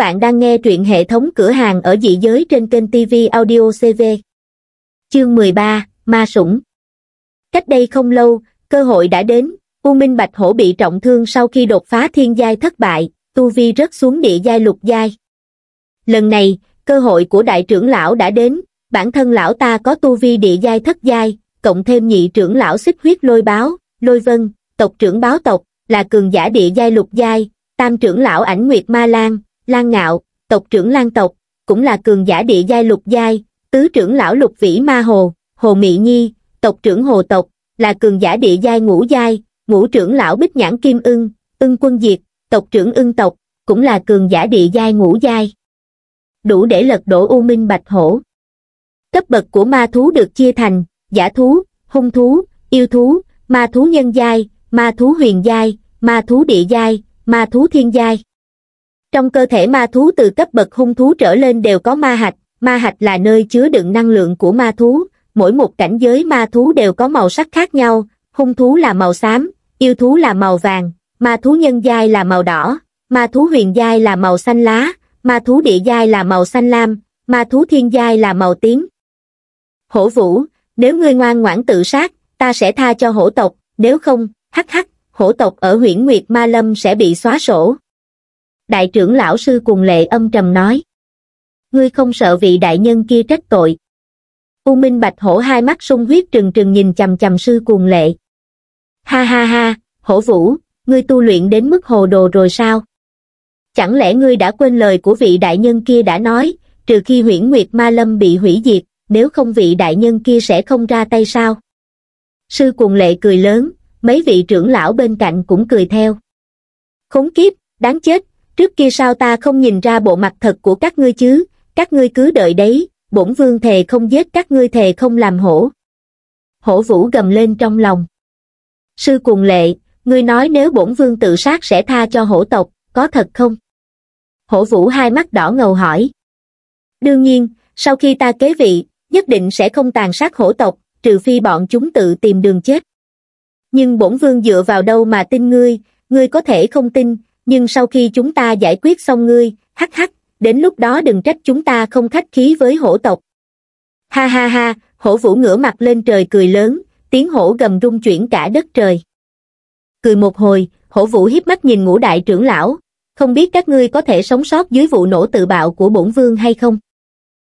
bạn đang nghe truyện hệ thống cửa hàng ở dị giới trên kênh TV Audio CV. Chương 13, Ma Sủng Cách đây không lâu, cơ hội đã đến, U Minh Bạch Hổ bị trọng thương sau khi đột phá thiên giai thất bại, Tu Vi rớt xuống địa giai lục giai. Lần này, cơ hội của đại trưởng lão đã đến, bản thân lão ta có Tu Vi địa giai thất giai, cộng thêm nhị trưởng lão xích huyết lôi báo, lôi vân, tộc trưởng báo tộc, là cường giả địa giai lục giai, tam trưởng lão ảnh Nguyệt Ma Lan, Lan Ngạo, tộc trưởng Lan tộc, cũng là cường giả địa giai lục giai, tứ trưởng lão lục vĩ ma hồ, hồ mị nhi, tộc trưởng hồ tộc, là cường giả địa giai ngũ giai, ngũ trưởng lão bích nhãn kim ưng, ưng quân diệt, tộc trưởng ưng tộc, cũng là cường giả địa giai ngũ giai. Đủ để lật đổ U Minh Bạch Hổ. Cấp bậc của ma thú được chia thành, giả thú, hung thú, yêu thú, ma thú nhân giai, ma thú huyền giai, ma thú địa giai, ma thú thiên giai. Trong cơ thể ma thú từ cấp bậc hung thú trở lên đều có ma hạch, ma hạch là nơi chứa đựng năng lượng của ma thú, mỗi một cảnh giới ma thú đều có màu sắc khác nhau, hung thú là màu xám, yêu thú là màu vàng, ma thú nhân giai là màu đỏ, ma thú huyền giai là màu xanh lá, ma thú địa giai là màu xanh lam, ma thú thiên giai là màu tím. Hổ vũ, nếu ngươi ngoan ngoãn tự sát, ta sẽ tha cho hổ tộc, nếu không, hắc hắc, hổ tộc ở huyện Nguyệt Ma Lâm sẽ bị xóa sổ đại trưởng lão sư cùng lệ âm trầm nói. Ngươi không sợ vị đại nhân kia trách tội. U Minh Bạch Hổ hai mắt sung huyết trừng trừng nhìn chầm chầm sư cuồng lệ. Ha ha ha, hổ vũ, ngươi tu luyện đến mức hồ đồ rồi sao? Chẳng lẽ ngươi đã quên lời của vị đại nhân kia đã nói, trừ khi huyễn nguyệt ma lâm bị hủy diệt, nếu không vị đại nhân kia sẽ không ra tay sao? Sư cuồng lệ cười lớn, mấy vị trưởng lão bên cạnh cũng cười theo. Khốn kiếp, đáng chết, trước kia sao ta không nhìn ra bộ mặt thật của các ngươi chứ, các ngươi cứ đợi đấy, bổn vương thề không giết các ngươi thề không làm hổ. Hổ vũ gầm lên trong lòng. Sư cuồng lệ, ngươi nói nếu bổn vương tự sát sẽ tha cho hổ tộc, có thật không? Hổ vũ hai mắt đỏ ngầu hỏi. Đương nhiên, sau khi ta kế vị, nhất định sẽ không tàn sát hổ tộc, trừ phi bọn chúng tự tìm đường chết. Nhưng bổn vương dựa vào đâu mà tin ngươi, ngươi có thể không tin, nhưng sau khi chúng ta giải quyết xong ngươi hắc hắc đến lúc đó đừng trách chúng ta không khách khí với hổ tộc ha ha ha hổ vũ ngửa mặt lên trời cười lớn tiếng hổ gầm rung chuyển cả đất trời cười một hồi hổ vũ hiếp mắt nhìn ngũ đại trưởng lão không biết các ngươi có thể sống sót dưới vụ nổ tự bạo của bổn vương hay không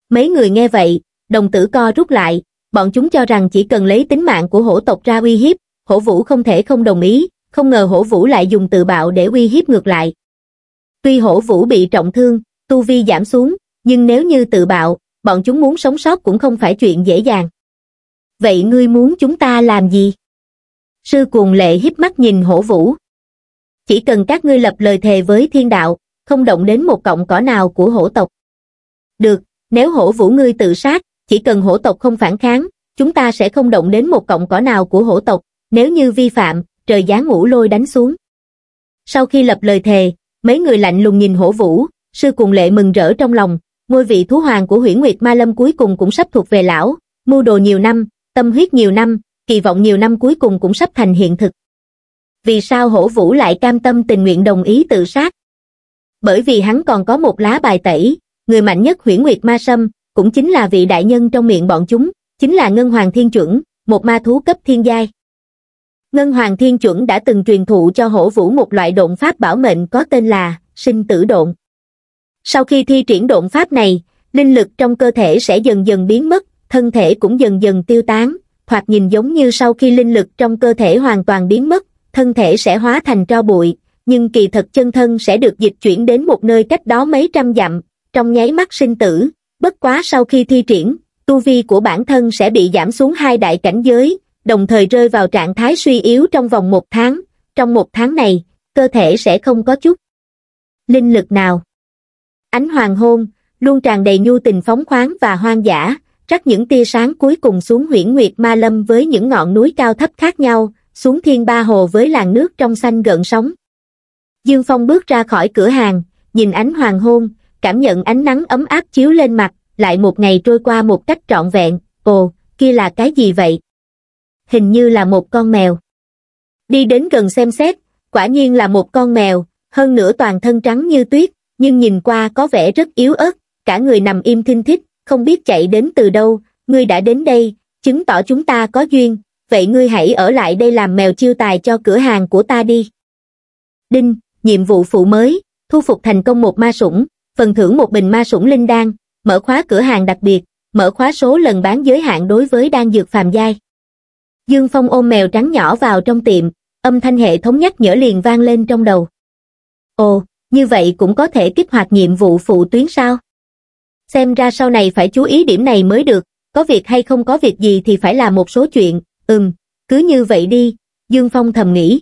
mấy người nghe vậy đồng tử co rút lại bọn chúng cho rằng chỉ cần lấy tính mạng của hổ tộc ra uy hiếp hổ vũ không thể không đồng ý không ngờ hổ vũ lại dùng tự bạo để uy hiếp ngược lại. Tuy hổ vũ bị trọng thương, tu vi giảm xuống, nhưng nếu như tự bạo, bọn chúng muốn sống sót cũng không phải chuyện dễ dàng. Vậy ngươi muốn chúng ta làm gì? Sư cuồng lệ híp mắt nhìn hổ vũ. Chỉ cần các ngươi lập lời thề với thiên đạo, không động đến một cọng cỏ nào của hổ tộc. Được, nếu hổ vũ ngươi tự sát, chỉ cần hổ tộc không phản kháng, chúng ta sẽ không động đến một cọng cỏ nào của hổ tộc. Nếu như vi phạm, trời giáng ngũ lôi đánh xuống. Sau khi lập lời thề, mấy người lạnh lùng nhìn hổ vũ, sư cùng lệ mừng rỡ trong lòng, ngôi vị thú hoàng của huyễn nguyệt ma lâm cuối cùng cũng sắp thuộc về lão, mưu đồ nhiều năm, tâm huyết nhiều năm, kỳ vọng nhiều năm cuối cùng cũng sắp thành hiện thực. Vì sao hổ vũ lại cam tâm tình nguyện đồng ý tự sát? Bởi vì hắn còn có một lá bài tẩy, người mạnh nhất huyễn nguyệt ma sâm, cũng chính là vị đại nhân trong miệng bọn chúng, chính là Ngân Hoàng Thiên Chuẩn, một ma thú cấp thiên giai. Ngân Hoàng Thiên Chuẩn đã từng truyền thụ cho hổ vũ một loại độn pháp bảo mệnh có tên là sinh tử độn. Sau khi thi triển độn pháp này, linh lực trong cơ thể sẽ dần dần biến mất, thân thể cũng dần dần tiêu tán, Hoặc nhìn giống như sau khi linh lực trong cơ thể hoàn toàn biến mất, thân thể sẽ hóa thành tro bụi, nhưng kỳ thật chân thân sẽ được dịch chuyển đến một nơi cách đó mấy trăm dặm, trong nháy mắt sinh tử, bất quá sau khi thi triển, tu vi của bản thân sẽ bị giảm xuống hai đại cảnh giới, đồng thời rơi vào trạng thái suy yếu trong vòng một tháng. Trong một tháng này, cơ thể sẽ không có chút linh lực nào. Ánh hoàng hôn, luôn tràn đầy nhu tình phóng khoáng và hoang dã, rắc những tia sáng cuối cùng xuống huyển nguyệt ma lâm với những ngọn núi cao thấp khác nhau, xuống thiên ba hồ với làn nước trong xanh gợn sóng. Dương Phong bước ra khỏi cửa hàng, nhìn ánh hoàng hôn, cảm nhận ánh nắng ấm áp chiếu lên mặt, lại một ngày trôi qua một cách trọn vẹn, ồ, kia là cái gì vậy? hình như là một con mèo. Đi đến gần xem xét, quả nhiên là một con mèo, hơn nữa toàn thân trắng như tuyết, nhưng nhìn qua có vẻ rất yếu ớt, cả người nằm im thinh thích, không biết chạy đến từ đâu, ngươi đã đến đây, chứng tỏ chúng ta có duyên, vậy ngươi hãy ở lại đây làm mèo chiêu tài cho cửa hàng của ta đi. Đinh, nhiệm vụ phụ mới, thu phục thành công một ma sủng, phần thưởng một bình ma sủng linh đan, mở khóa cửa hàng đặc biệt, mở khóa số lần bán giới hạn đối với đan dược phàm giai dương phong ôm mèo trắng nhỏ vào trong tiệm âm thanh hệ thống nhắc nhở liền vang lên trong đầu ồ như vậy cũng có thể kích hoạt nhiệm vụ phụ tuyến sao xem ra sau này phải chú ý điểm này mới được có việc hay không có việc gì thì phải làm một số chuyện ừm cứ như vậy đi dương phong thầm nghĩ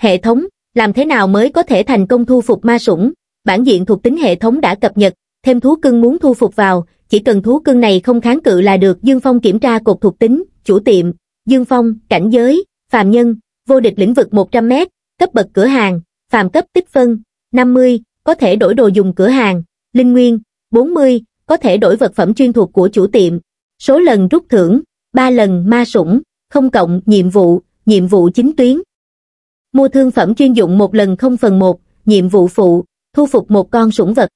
hệ thống làm thế nào mới có thể thành công thu phục ma sủng bản diện thuộc tính hệ thống đã cập nhật thêm thú cưng muốn thu phục vào chỉ cần thú cưng này không kháng cự là được dương phong kiểm tra cột thuộc tính chủ tiệm Dương Phong, cảnh giới, phàm nhân, vô địch lĩnh vực 100m, cấp bậc cửa hàng, phàm cấp tích phân, 50, có thể đổi đồ dùng cửa hàng, linh nguyên, 40, có thể đổi vật phẩm chuyên thuộc của chủ tiệm, số lần rút thưởng, 3 lần ma sủng, không cộng nhiệm vụ, nhiệm vụ chính tuyến. Mua thương phẩm chuyên dụng một lần không phần một nhiệm vụ phụ, thu phục một con sủng vật.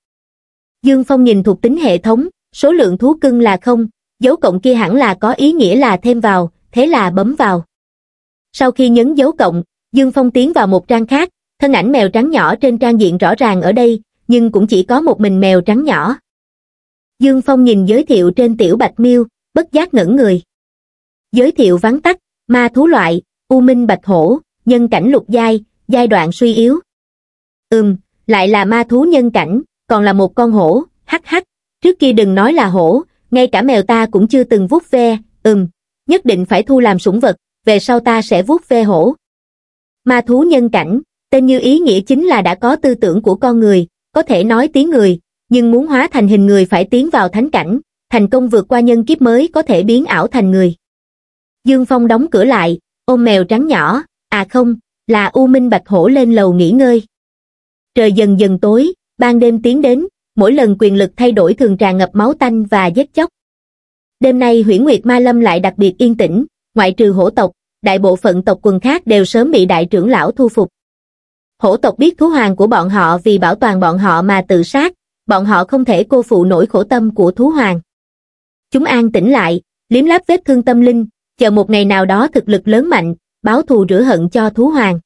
Dương Phong nhìn thuộc tính hệ thống, số lượng thú cưng là không, dấu cộng kia hẳn là có ý nghĩa là thêm vào, thế là bấm vào. Sau khi nhấn dấu cộng, Dương Phong tiến vào một trang khác, thân ảnh mèo trắng nhỏ trên trang diện rõ ràng ở đây, nhưng cũng chỉ có một mình mèo trắng nhỏ. Dương Phong nhìn giới thiệu trên tiểu bạch miêu, bất giác ngẩn người. Giới thiệu vắng tắt, ma thú loại, u minh bạch hổ, nhân cảnh lục giai, giai đoạn suy yếu. Ừm, lại là ma thú nhân cảnh, còn là một con hổ, hắc hắc, trước kia đừng nói là hổ, ngay cả mèo ta cũng chưa từng vuốt ve, ừm, nhất định phải thu làm sủng vật, về sau ta sẽ vuốt ve hổ. Ma thú nhân cảnh, tên như ý nghĩa chính là đã có tư tưởng của con người, có thể nói tiếng người, nhưng muốn hóa thành hình người phải tiến vào thánh cảnh, thành công vượt qua nhân kiếp mới có thể biến ảo thành người. Dương Phong đóng cửa lại, ôm mèo trắng nhỏ, à không, là U Minh Bạch Hổ lên lầu nghỉ ngơi. Trời dần dần tối, ban đêm tiến đến, mỗi lần quyền lực thay đổi thường tràn ngập máu tanh và giết chóc đêm nay huyễn nguyệt ma lâm lại đặc biệt yên tĩnh, ngoại trừ hổ tộc, đại bộ phận tộc quần khác đều sớm bị đại trưởng lão thu phục. Hổ tộc biết thú hoàng của bọn họ vì bảo toàn bọn họ mà tự sát, bọn họ không thể cô phụ nổi khổ tâm của thú hoàng. Chúng an tĩnh lại, liếm láp vết thương tâm linh, chờ một ngày nào đó thực lực lớn mạnh, báo thù rửa hận cho thú hoàng.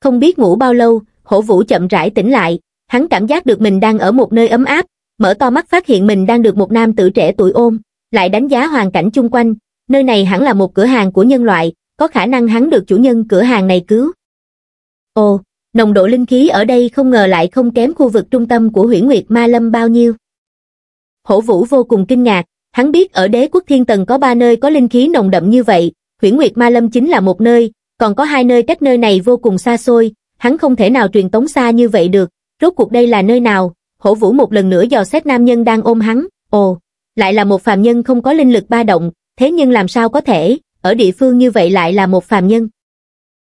Không biết ngủ bao lâu, hổ vũ chậm rãi tỉnh lại, hắn cảm giác được mình đang ở một nơi ấm áp, mở to mắt phát hiện mình đang được một nam tử trẻ tuổi ôm, lại đánh giá hoàn cảnh chung quanh, nơi này hẳn là một cửa hàng của nhân loại, có khả năng hắn được chủ nhân cửa hàng này cứu. Ồ, nồng độ linh khí ở đây không ngờ lại không kém khu vực trung tâm của huyễn nguyệt ma lâm bao nhiêu. Hổ vũ vô cùng kinh ngạc, hắn biết ở đế quốc thiên tần có ba nơi có linh khí nồng đậm như vậy, huyễn nguyệt ma lâm chính là một nơi, còn có hai nơi cách nơi này vô cùng xa xôi, hắn không thể nào truyền tống xa như vậy được, rốt cuộc đây là nơi nào, hổ vũ một lần nữa dò xét nam nhân đang ôm hắn, ồ, lại là một phàm nhân không có linh lực ba động, thế nhưng làm sao có thể, ở địa phương như vậy lại là một phàm nhân.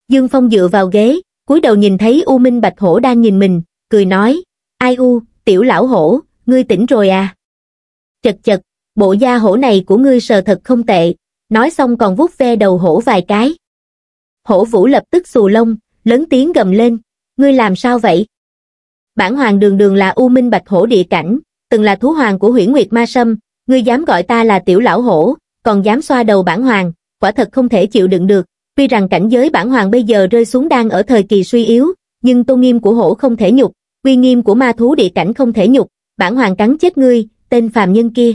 Dương Phong dựa vào ghế, cúi đầu nhìn thấy U Minh Bạch Hổ đang nhìn mình, cười nói, ai U, tiểu lão hổ, ngươi tỉnh rồi à? Chật chật, bộ da hổ này của ngươi sờ thật không tệ, nói xong còn vuốt ve đầu hổ vài cái. Hổ vũ lập tức xù lông, lớn tiếng gầm lên, ngươi làm sao vậy? Bản hoàng đường đường là U Minh Bạch Hổ địa cảnh, từng là thú hoàng của huyễn nguyệt ma sâm, Ngươi dám gọi ta là tiểu lão hổ, còn dám xoa đầu bản hoàng, quả thật không thể chịu đựng được. Tuy rằng cảnh giới bản hoàng bây giờ rơi xuống đang ở thời kỳ suy yếu, nhưng tôn nghiêm của hổ không thể nhục, uy nghiêm của ma thú địa cảnh không thể nhục, bản hoàng cắn chết ngươi, tên phàm nhân kia.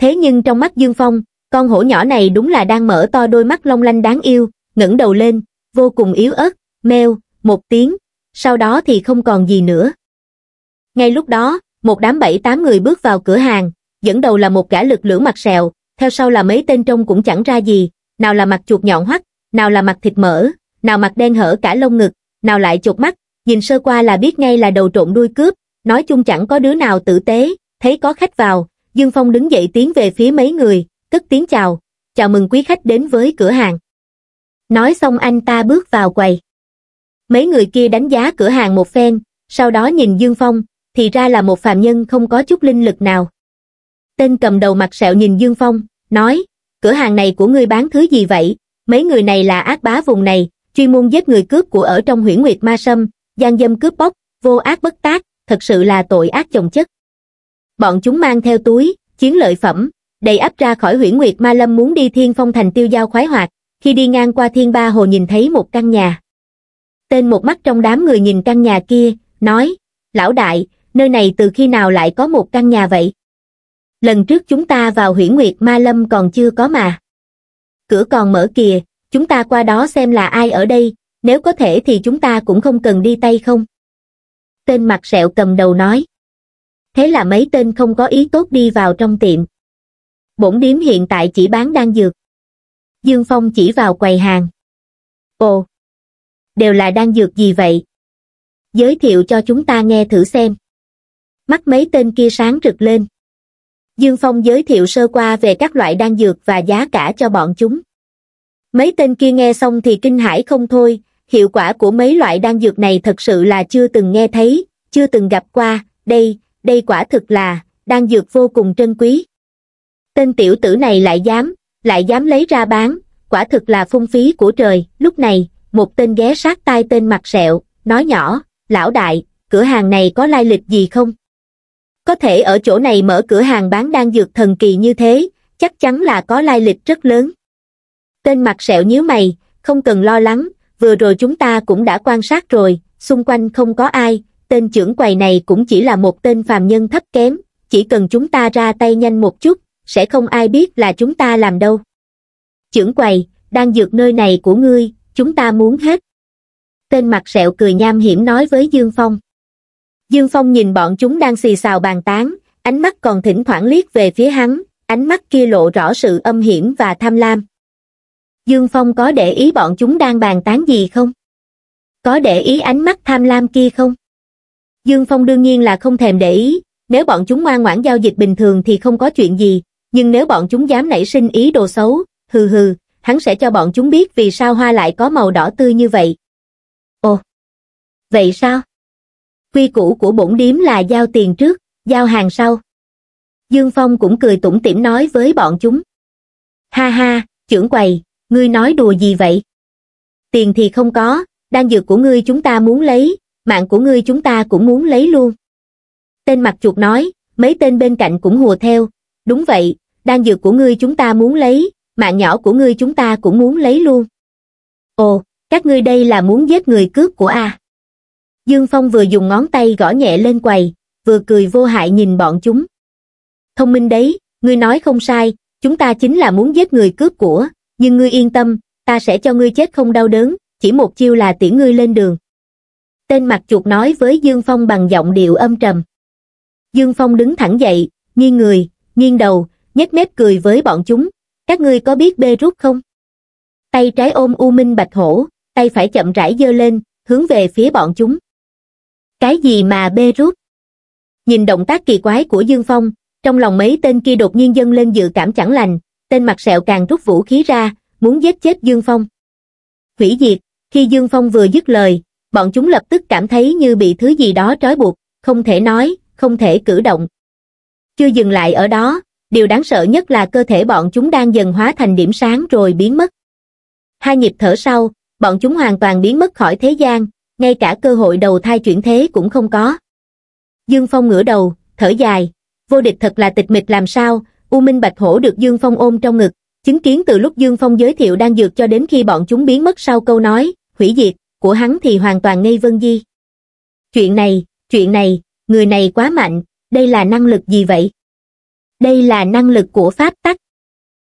Thế nhưng trong mắt Dương Phong, con hổ nhỏ này đúng là đang mở to đôi mắt long lanh đáng yêu, ngẩng đầu lên, vô cùng yếu ớt, meo, một tiếng, sau đó thì không còn gì nữa. Ngay lúc đó, một đám bảy tám người bước vào cửa hàng, dẫn đầu là một gã lực lưỡng mặt sẹo, theo sau là mấy tên trông cũng chẳng ra gì, nào là mặt chuột nhọn hoắt, nào là mặt thịt mỡ, nào mặt đen hở cả lông ngực, nào lại chột mắt, nhìn sơ qua là biết ngay là đầu trộn đuôi cướp, nói chung chẳng có đứa nào tử tế, thấy có khách vào, Dương Phong đứng dậy tiến về phía mấy người, cất tiếng chào, chào mừng quý khách đến với cửa hàng. Nói xong anh ta bước vào quầy. Mấy người kia đánh giá cửa hàng một phen, sau đó nhìn Dương Phong, thì ra là một phàm nhân không có chút linh lực nào. Tên cầm đầu mặt sẹo nhìn Dương Phong, nói, cửa hàng này của ngươi bán thứ gì vậy? Mấy người này là ác bá vùng này, chuyên môn giết người cướp của ở trong huyễn nguyệt ma sâm, gian dâm cướp bóc, vô ác bất tác, thật sự là tội ác chồng chất. Bọn chúng mang theo túi, chiến lợi phẩm, đầy ắp ra khỏi huyễn nguyệt ma lâm muốn đi thiên phong thành tiêu giao khoái hoạt, khi đi ngang qua thiên ba hồ nhìn thấy một căn nhà. Tên một mắt trong đám người nhìn căn nhà kia, nói, lão đại, nơi này từ khi nào lại có một căn nhà vậy? lần trước chúng ta vào huyễn nguyệt ma lâm còn chưa có mà. Cửa còn mở kìa, chúng ta qua đó xem là ai ở đây, nếu có thể thì chúng ta cũng không cần đi tay không. Tên mặt sẹo cầm đầu nói. Thế là mấy tên không có ý tốt đi vào trong tiệm. Bổn điếm hiện tại chỉ bán đan dược. Dương Phong chỉ vào quầy hàng. Ồ, đều là đan dược gì vậy? Giới thiệu cho chúng ta nghe thử xem. Mắt mấy tên kia sáng rực lên. Dương Phong giới thiệu sơ qua về các loại đan dược và giá cả cho bọn chúng. Mấy tên kia nghe xong thì kinh hãi không thôi, hiệu quả của mấy loại đan dược này thật sự là chưa từng nghe thấy, chưa từng gặp qua, đây, đây quả thực là, đan dược vô cùng trân quý. Tên tiểu tử này lại dám, lại dám lấy ra bán, quả thực là phung phí của trời, lúc này, một tên ghé sát tai tên mặt sẹo, nói nhỏ, lão đại, cửa hàng này có lai lịch gì không? có thể ở chỗ này mở cửa hàng bán đan dược thần kỳ như thế chắc chắn là có lai lịch rất lớn tên mặt sẹo nhíu mày không cần lo lắng vừa rồi chúng ta cũng đã quan sát rồi xung quanh không có ai tên trưởng quầy này cũng chỉ là một tên phàm nhân thấp kém chỉ cần chúng ta ra tay nhanh một chút sẽ không ai biết là chúng ta làm đâu trưởng quầy đan dược nơi này của ngươi chúng ta muốn hết tên mặt sẹo cười nham hiểm nói với dương phong dương phong nhìn bọn chúng đang xì xào bàn tán ánh mắt còn thỉnh thoảng liếc về phía hắn ánh mắt kia lộ rõ sự âm hiểm và tham lam dương phong có để ý bọn chúng đang bàn tán gì không có để ý ánh mắt tham lam kia không dương phong đương nhiên là không thèm để ý nếu bọn chúng ngoan ngoãn giao dịch bình thường thì không có chuyện gì nhưng nếu bọn chúng dám nảy sinh ý đồ xấu hừ hừ hắn sẽ cho bọn chúng biết vì sao hoa lại có màu đỏ tươi như vậy ồ vậy sao quy củ của bổn điếm là giao tiền trước giao hàng sau dương phong cũng cười tủm tỉm nói với bọn chúng ha ha trưởng quầy ngươi nói đùa gì vậy tiền thì không có đan dược của ngươi chúng ta muốn lấy mạng của ngươi chúng ta cũng muốn lấy luôn tên mặt chuột nói mấy tên bên cạnh cũng hùa theo đúng vậy đan dược của ngươi chúng ta muốn lấy mạng nhỏ của ngươi chúng ta cũng muốn lấy luôn ồ các ngươi đây là muốn giết người cướp của a à? Dương Phong vừa dùng ngón tay gõ nhẹ lên quầy, vừa cười vô hại nhìn bọn chúng. Thông minh đấy, ngươi nói không sai, chúng ta chính là muốn giết người cướp của, nhưng ngươi yên tâm, ta sẽ cho ngươi chết không đau đớn, chỉ một chiêu là tiễn ngươi lên đường. Tên mặt chuột nói với Dương Phong bằng giọng điệu âm trầm. Dương Phong đứng thẳng dậy, nghiêng người, nghiêng đầu, nhếch mép cười với bọn chúng. Các ngươi có biết bê rút không? Tay trái ôm U Minh Bạch Hổ, tay phải chậm rãi dơ lên, hướng về phía bọn chúng. Cái gì mà bê rút? Nhìn động tác kỳ quái của Dương Phong, trong lòng mấy tên kia đột nhiên dâng lên dự cảm chẳng lành, tên mặt sẹo càng rút vũ khí ra, muốn giết chết Dương Phong. Hủy diệt, khi Dương Phong vừa dứt lời, bọn chúng lập tức cảm thấy như bị thứ gì đó trói buộc, không thể nói, không thể cử động. Chưa dừng lại ở đó, điều đáng sợ nhất là cơ thể bọn chúng đang dần hóa thành điểm sáng rồi biến mất. Hai nhịp thở sau, bọn chúng hoàn toàn biến mất khỏi thế gian, ngay cả cơ hội đầu thai chuyển thế cũng không có. Dương Phong ngửa đầu, thở dài, vô địch thật là tịch mịch làm sao, U Minh Bạch Hổ được Dương Phong ôm trong ngực, chứng kiến từ lúc Dương Phong giới thiệu đang dược cho đến khi bọn chúng biến mất sau câu nói, hủy diệt, của hắn thì hoàn toàn ngây vân di. Chuyện này, chuyện này, người này quá mạnh, đây là năng lực gì vậy? Đây là năng lực của pháp tắc.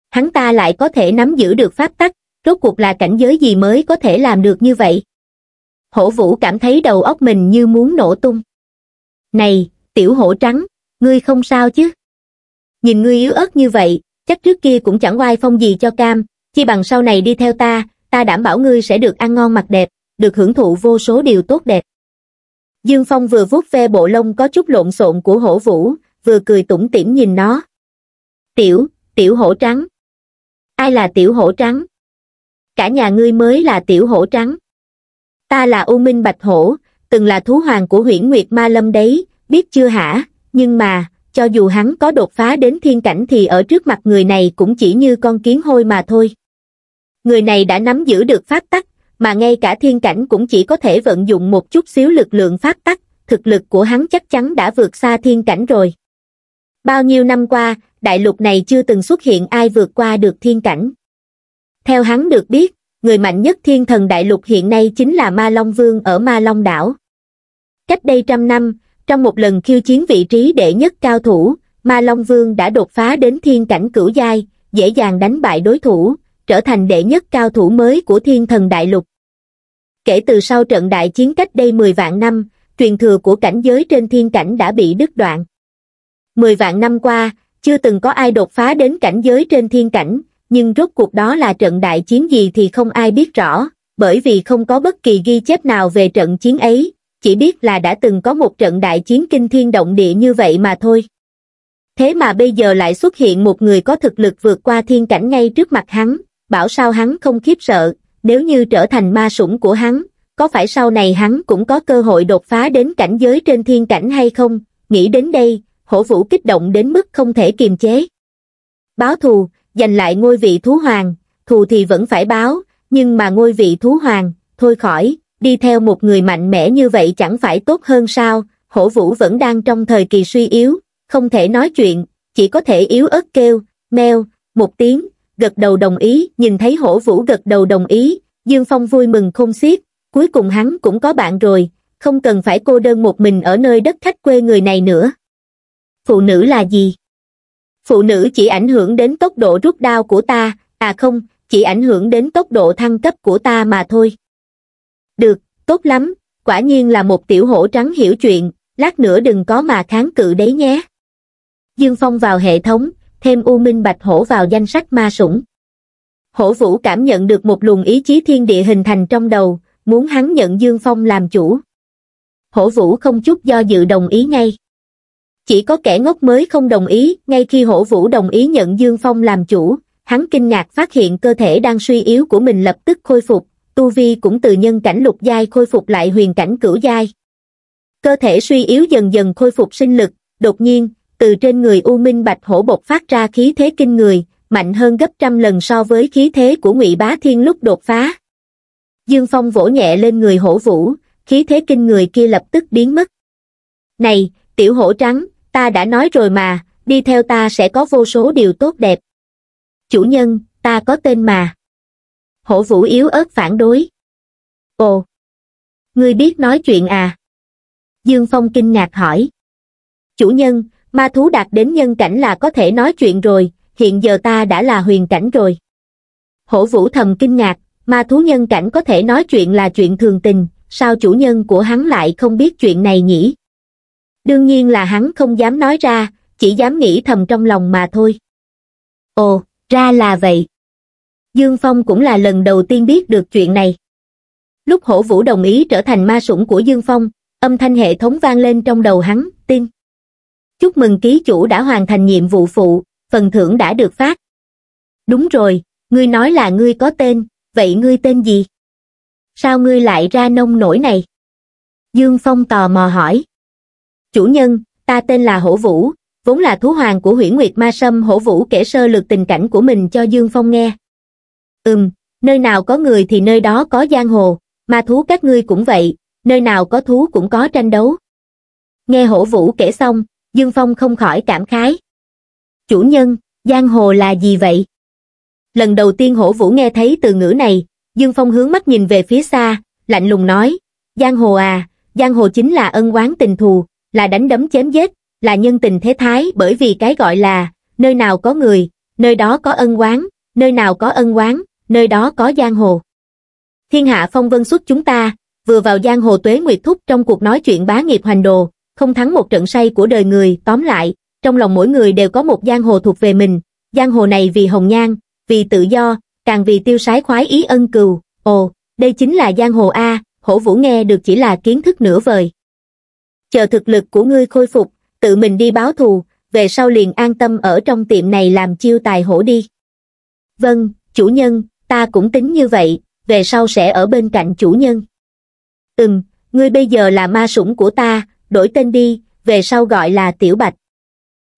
Hắn ta lại có thể nắm giữ được pháp tắc, rốt cuộc là cảnh giới gì mới có thể làm được như vậy? hổ vũ cảm thấy đầu óc mình như muốn nổ tung. Này, tiểu hổ trắng, ngươi không sao chứ? Nhìn ngươi yếu ớt như vậy, chắc trước kia cũng chẳng oai phong gì cho cam, chi bằng sau này đi theo ta, ta đảm bảo ngươi sẽ được ăn ngon mặc đẹp, được hưởng thụ vô số điều tốt đẹp. Dương Phong vừa vuốt ve bộ lông có chút lộn xộn của hổ vũ, vừa cười tủm tỉm nhìn nó. Tiểu, tiểu hổ trắng. Ai là tiểu hổ trắng? Cả nhà ngươi mới là tiểu hổ trắng ta là U Minh Bạch Hổ, từng là thú hoàng của huyễn Nguyệt Ma Lâm đấy, biết chưa hả, nhưng mà, cho dù hắn có đột phá đến thiên cảnh thì ở trước mặt người này cũng chỉ như con kiến hôi mà thôi. Người này đã nắm giữ được pháp tắc, mà ngay cả thiên cảnh cũng chỉ có thể vận dụng một chút xíu lực lượng pháp tắc, thực lực của hắn chắc chắn đã vượt xa thiên cảnh rồi. Bao nhiêu năm qua, đại lục này chưa từng xuất hiện ai vượt qua được thiên cảnh. Theo hắn được biết, người mạnh nhất thiên thần đại lục hiện nay chính là Ma Long Vương ở Ma Long đảo. Cách đây trăm năm, trong một lần khiêu chiến vị trí đệ nhất cao thủ, Ma Long Vương đã đột phá đến thiên cảnh cửu giai, dễ dàng đánh bại đối thủ, trở thành đệ nhất cao thủ mới của thiên thần đại lục. Kể từ sau trận đại chiến cách đây 10 vạn năm, truyền thừa của cảnh giới trên thiên cảnh đã bị đứt đoạn. 10 vạn năm qua, chưa từng có ai đột phá đến cảnh giới trên thiên cảnh, nhưng rốt cuộc đó là trận đại chiến gì thì không ai biết rõ, bởi vì không có bất kỳ ghi chép nào về trận chiến ấy, chỉ biết là đã từng có một trận đại chiến kinh thiên động địa như vậy mà thôi. Thế mà bây giờ lại xuất hiện một người có thực lực vượt qua thiên cảnh ngay trước mặt hắn, bảo sao hắn không khiếp sợ, nếu như trở thành ma sủng của hắn, có phải sau này hắn cũng có cơ hội đột phá đến cảnh giới trên thiên cảnh hay không, nghĩ đến đây, hổ vũ kích động đến mức không thể kiềm chế. Báo thù, giành lại ngôi vị thú hoàng, thù thì vẫn phải báo, nhưng mà ngôi vị thú hoàng, thôi khỏi, đi theo một người mạnh mẽ như vậy chẳng phải tốt hơn sao, hổ vũ vẫn đang trong thời kỳ suy yếu, không thể nói chuyện, chỉ có thể yếu ớt kêu, meo, một tiếng, gật đầu đồng ý, nhìn thấy hổ vũ gật đầu đồng ý, Dương Phong vui mừng không xiết, cuối cùng hắn cũng có bạn rồi, không cần phải cô đơn một mình ở nơi đất khách quê người này nữa. Phụ nữ là gì? phụ nữ chỉ ảnh hưởng đến tốc độ rút đao của ta à không chỉ ảnh hưởng đến tốc độ thăng cấp của ta mà thôi được tốt lắm quả nhiên là một tiểu hổ trắng hiểu chuyện lát nữa đừng có mà kháng cự đấy nhé dương phong vào hệ thống thêm u minh bạch hổ vào danh sách ma sủng hổ vũ cảm nhận được một luồng ý chí thiên địa hình thành trong đầu muốn hắn nhận dương phong làm chủ hổ vũ không chút do dự đồng ý ngay chỉ có kẻ ngốc mới không đồng ý, ngay khi hổ vũ đồng ý nhận Dương Phong làm chủ, hắn kinh ngạc phát hiện cơ thể đang suy yếu của mình lập tức khôi phục, tu vi cũng từ nhân cảnh lục giai khôi phục lại huyền cảnh cửu giai. Cơ thể suy yếu dần dần khôi phục sinh lực, đột nhiên, từ trên người U Minh Bạch Hổ bộc phát ra khí thế kinh người, mạnh hơn gấp trăm lần so với khí thế của Ngụy Bá Thiên lúc đột phá. Dương Phong vỗ nhẹ lên người hổ vũ, khí thế kinh người kia lập tức biến mất. Này, tiểu hổ trắng, ta đã nói rồi mà đi theo ta sẽ có vô số điều tốt đẹp chủ nhân ta có tên mà hổ vũ yếu ớt phản đối ồ ngươi biết nói chuyện à dương phong kinh ngạc hỏi chủ nhân ma thú đạt đến nhân cảnh là có thể nói chuyện rồi hiện giờ ta đã là huyền cảnh rồi hổ vũ thầm kinh ngạc ma thú nhân cảnh có thể nói chuyện là chuyện thường tình sao chủ nhân của hắn lại không biết chuyện này nhỉ đương nhiên là hắn không dám nói ra chỉ dám nghĩ thầm trong lòng mà thôi ồ ra là vậy dương phong cũng là lần đầu tiên biết được chuyện này lúc hổ vũ đồng ý trở thành ma sủng của dương phong âm thanh hệ thống vang lên trong đầu hắn tin chúc mừng ký chủ đã hoàn thành nhiệm vụ phụ phần thưởng đã được phát đúng rồi ngươi nói là ngươi có tên vậy ngươi tên gì sao ngươi lại ra nông nổi này dương phong tò mò hỏi chủ nhân ta tên là hổ vũ vốn là thú hoàng của huyễn nguyệt ma sâm hổ vũ kể sơ lược tình cảnh của mình cho dương phong nghe ừm nơi nào có người thì nơi đó có giang hồ ma thú các ngươi cũng vậy nơi nào có thú cũng có tranh đấu nghe hổ vũ kể xong dương phong không khỏi cảm khái chủ nhân giang hồ là gì vậy lần đầu tiên hổ vũ nghe thấy từ ngữ này dương phong hướng mắt nhìn về phía xa lạnh lùng nói giang hồ à giang hồ chính là ân oán tình thù là đánh đấm chém giết, là nhân tình thế thái bởi vì cái gọi là nơi nào có người, nơi đó có ân oán, nơi nào có ân oán, nơi đó có giang hồ. Thiên hạ phong vân xuất chúng ta, vừa vào giang hồ tuế nguyệt thúc trong cuộc nói chuyện bá nghiệp hoành đồ, không thắng một trận say của đời người, tóm lại, trong lòng mỗi người đều có một giang hồ thuộc về mình, giang hồ này vì hồng nhan, vì tự do, càng vì tiêu sái khoái ý ân cừu, ồ, đây chính là giang hồ A, hổ vũ nghe được chỉ là kiến thức nửa vời chờ thực lực của ngươi khôi phục tự mình đi báo thù về sau liền an tâm ở trong tiệm này làm chiêu tài hổ đi vâng chủ nhân ta cũng tính như vậy về sau sẽ ở bên cạnh chủ nhân ừm ngươi bây giờ là ma sủng của ta đổi tên đi về sau gọi là tiểu bạch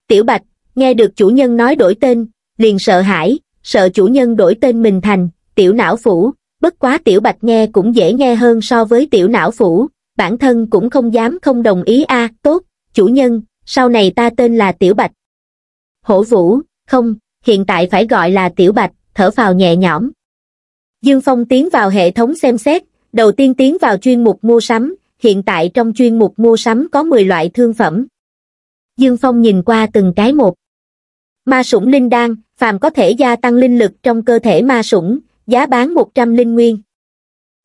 tiểu bạch nghe được chủ nhân nói đổi tên liền sợ hãi sợ chủ nhân đổi tên mình thành tiểu não phủ bất quá tiểu bạch nghe cũng dễ nghe hơn so với tiểu não phủ bản thân cũng không dám không đồng ý a tốt, chủ nhân, sau này ta tên là Tiểu Bạch. Hổ Vũ, không, hiện tại phải gọi là Tiểu Bạch, thở phào nhẹ nhõm. Dương Phong tiến vào hệ thống xem xét, đầu tiên tiến vào chuyên mục mua sắm, hiện tại trong chuyên mục mua sắm có 10 loại thương phẩm. Dương Phong nhìn qua từng cái một. Ma sủng linh đan, phàm có thể gia tăng linh lực trong cơ thể ma sủng, giá bán 100 linh nguyên.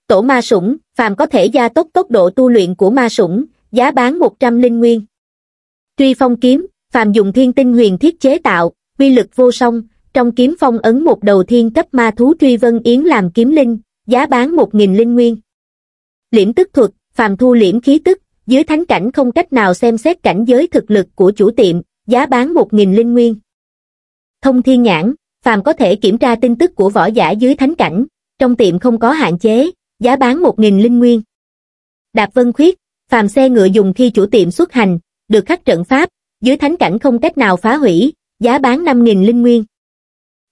Tổ ma sủng, phàm có thể gia tốc tốc độ tu luyện của ma sủng, giá bán 100 linh nguyên. Truy phong kiếm, phàm dùng thiên tinh huyền thiết chế tạo, uy lực vô song, trong kiếm phong ấn một đầu thiên cấp ma thú truy vân yến làm kiếm linh, giá bán 1.000 linh nguyên. Liễm tức thuật, phàm thu liễm khí tức, dưới thánh cảnh không cách nào xem xét cảnh giới thực lực của chủ tiệm, giá bán 1.000 linh nguyên. Thông thiên nhãn, phàm có thể kiểm tra tin tức của võ giả dưới thánh cảnh, trong tiệm không có hạn chế, giá bán 1.000 linh nguyên. Đạp Vân Khuyết, phàm xe ngựa dùng khi chủ tiệm xuất hành, được khắc trận pháp, dưới thánh cảnh không cách nào phá hủy, giá bán 5.000 linh nguyên.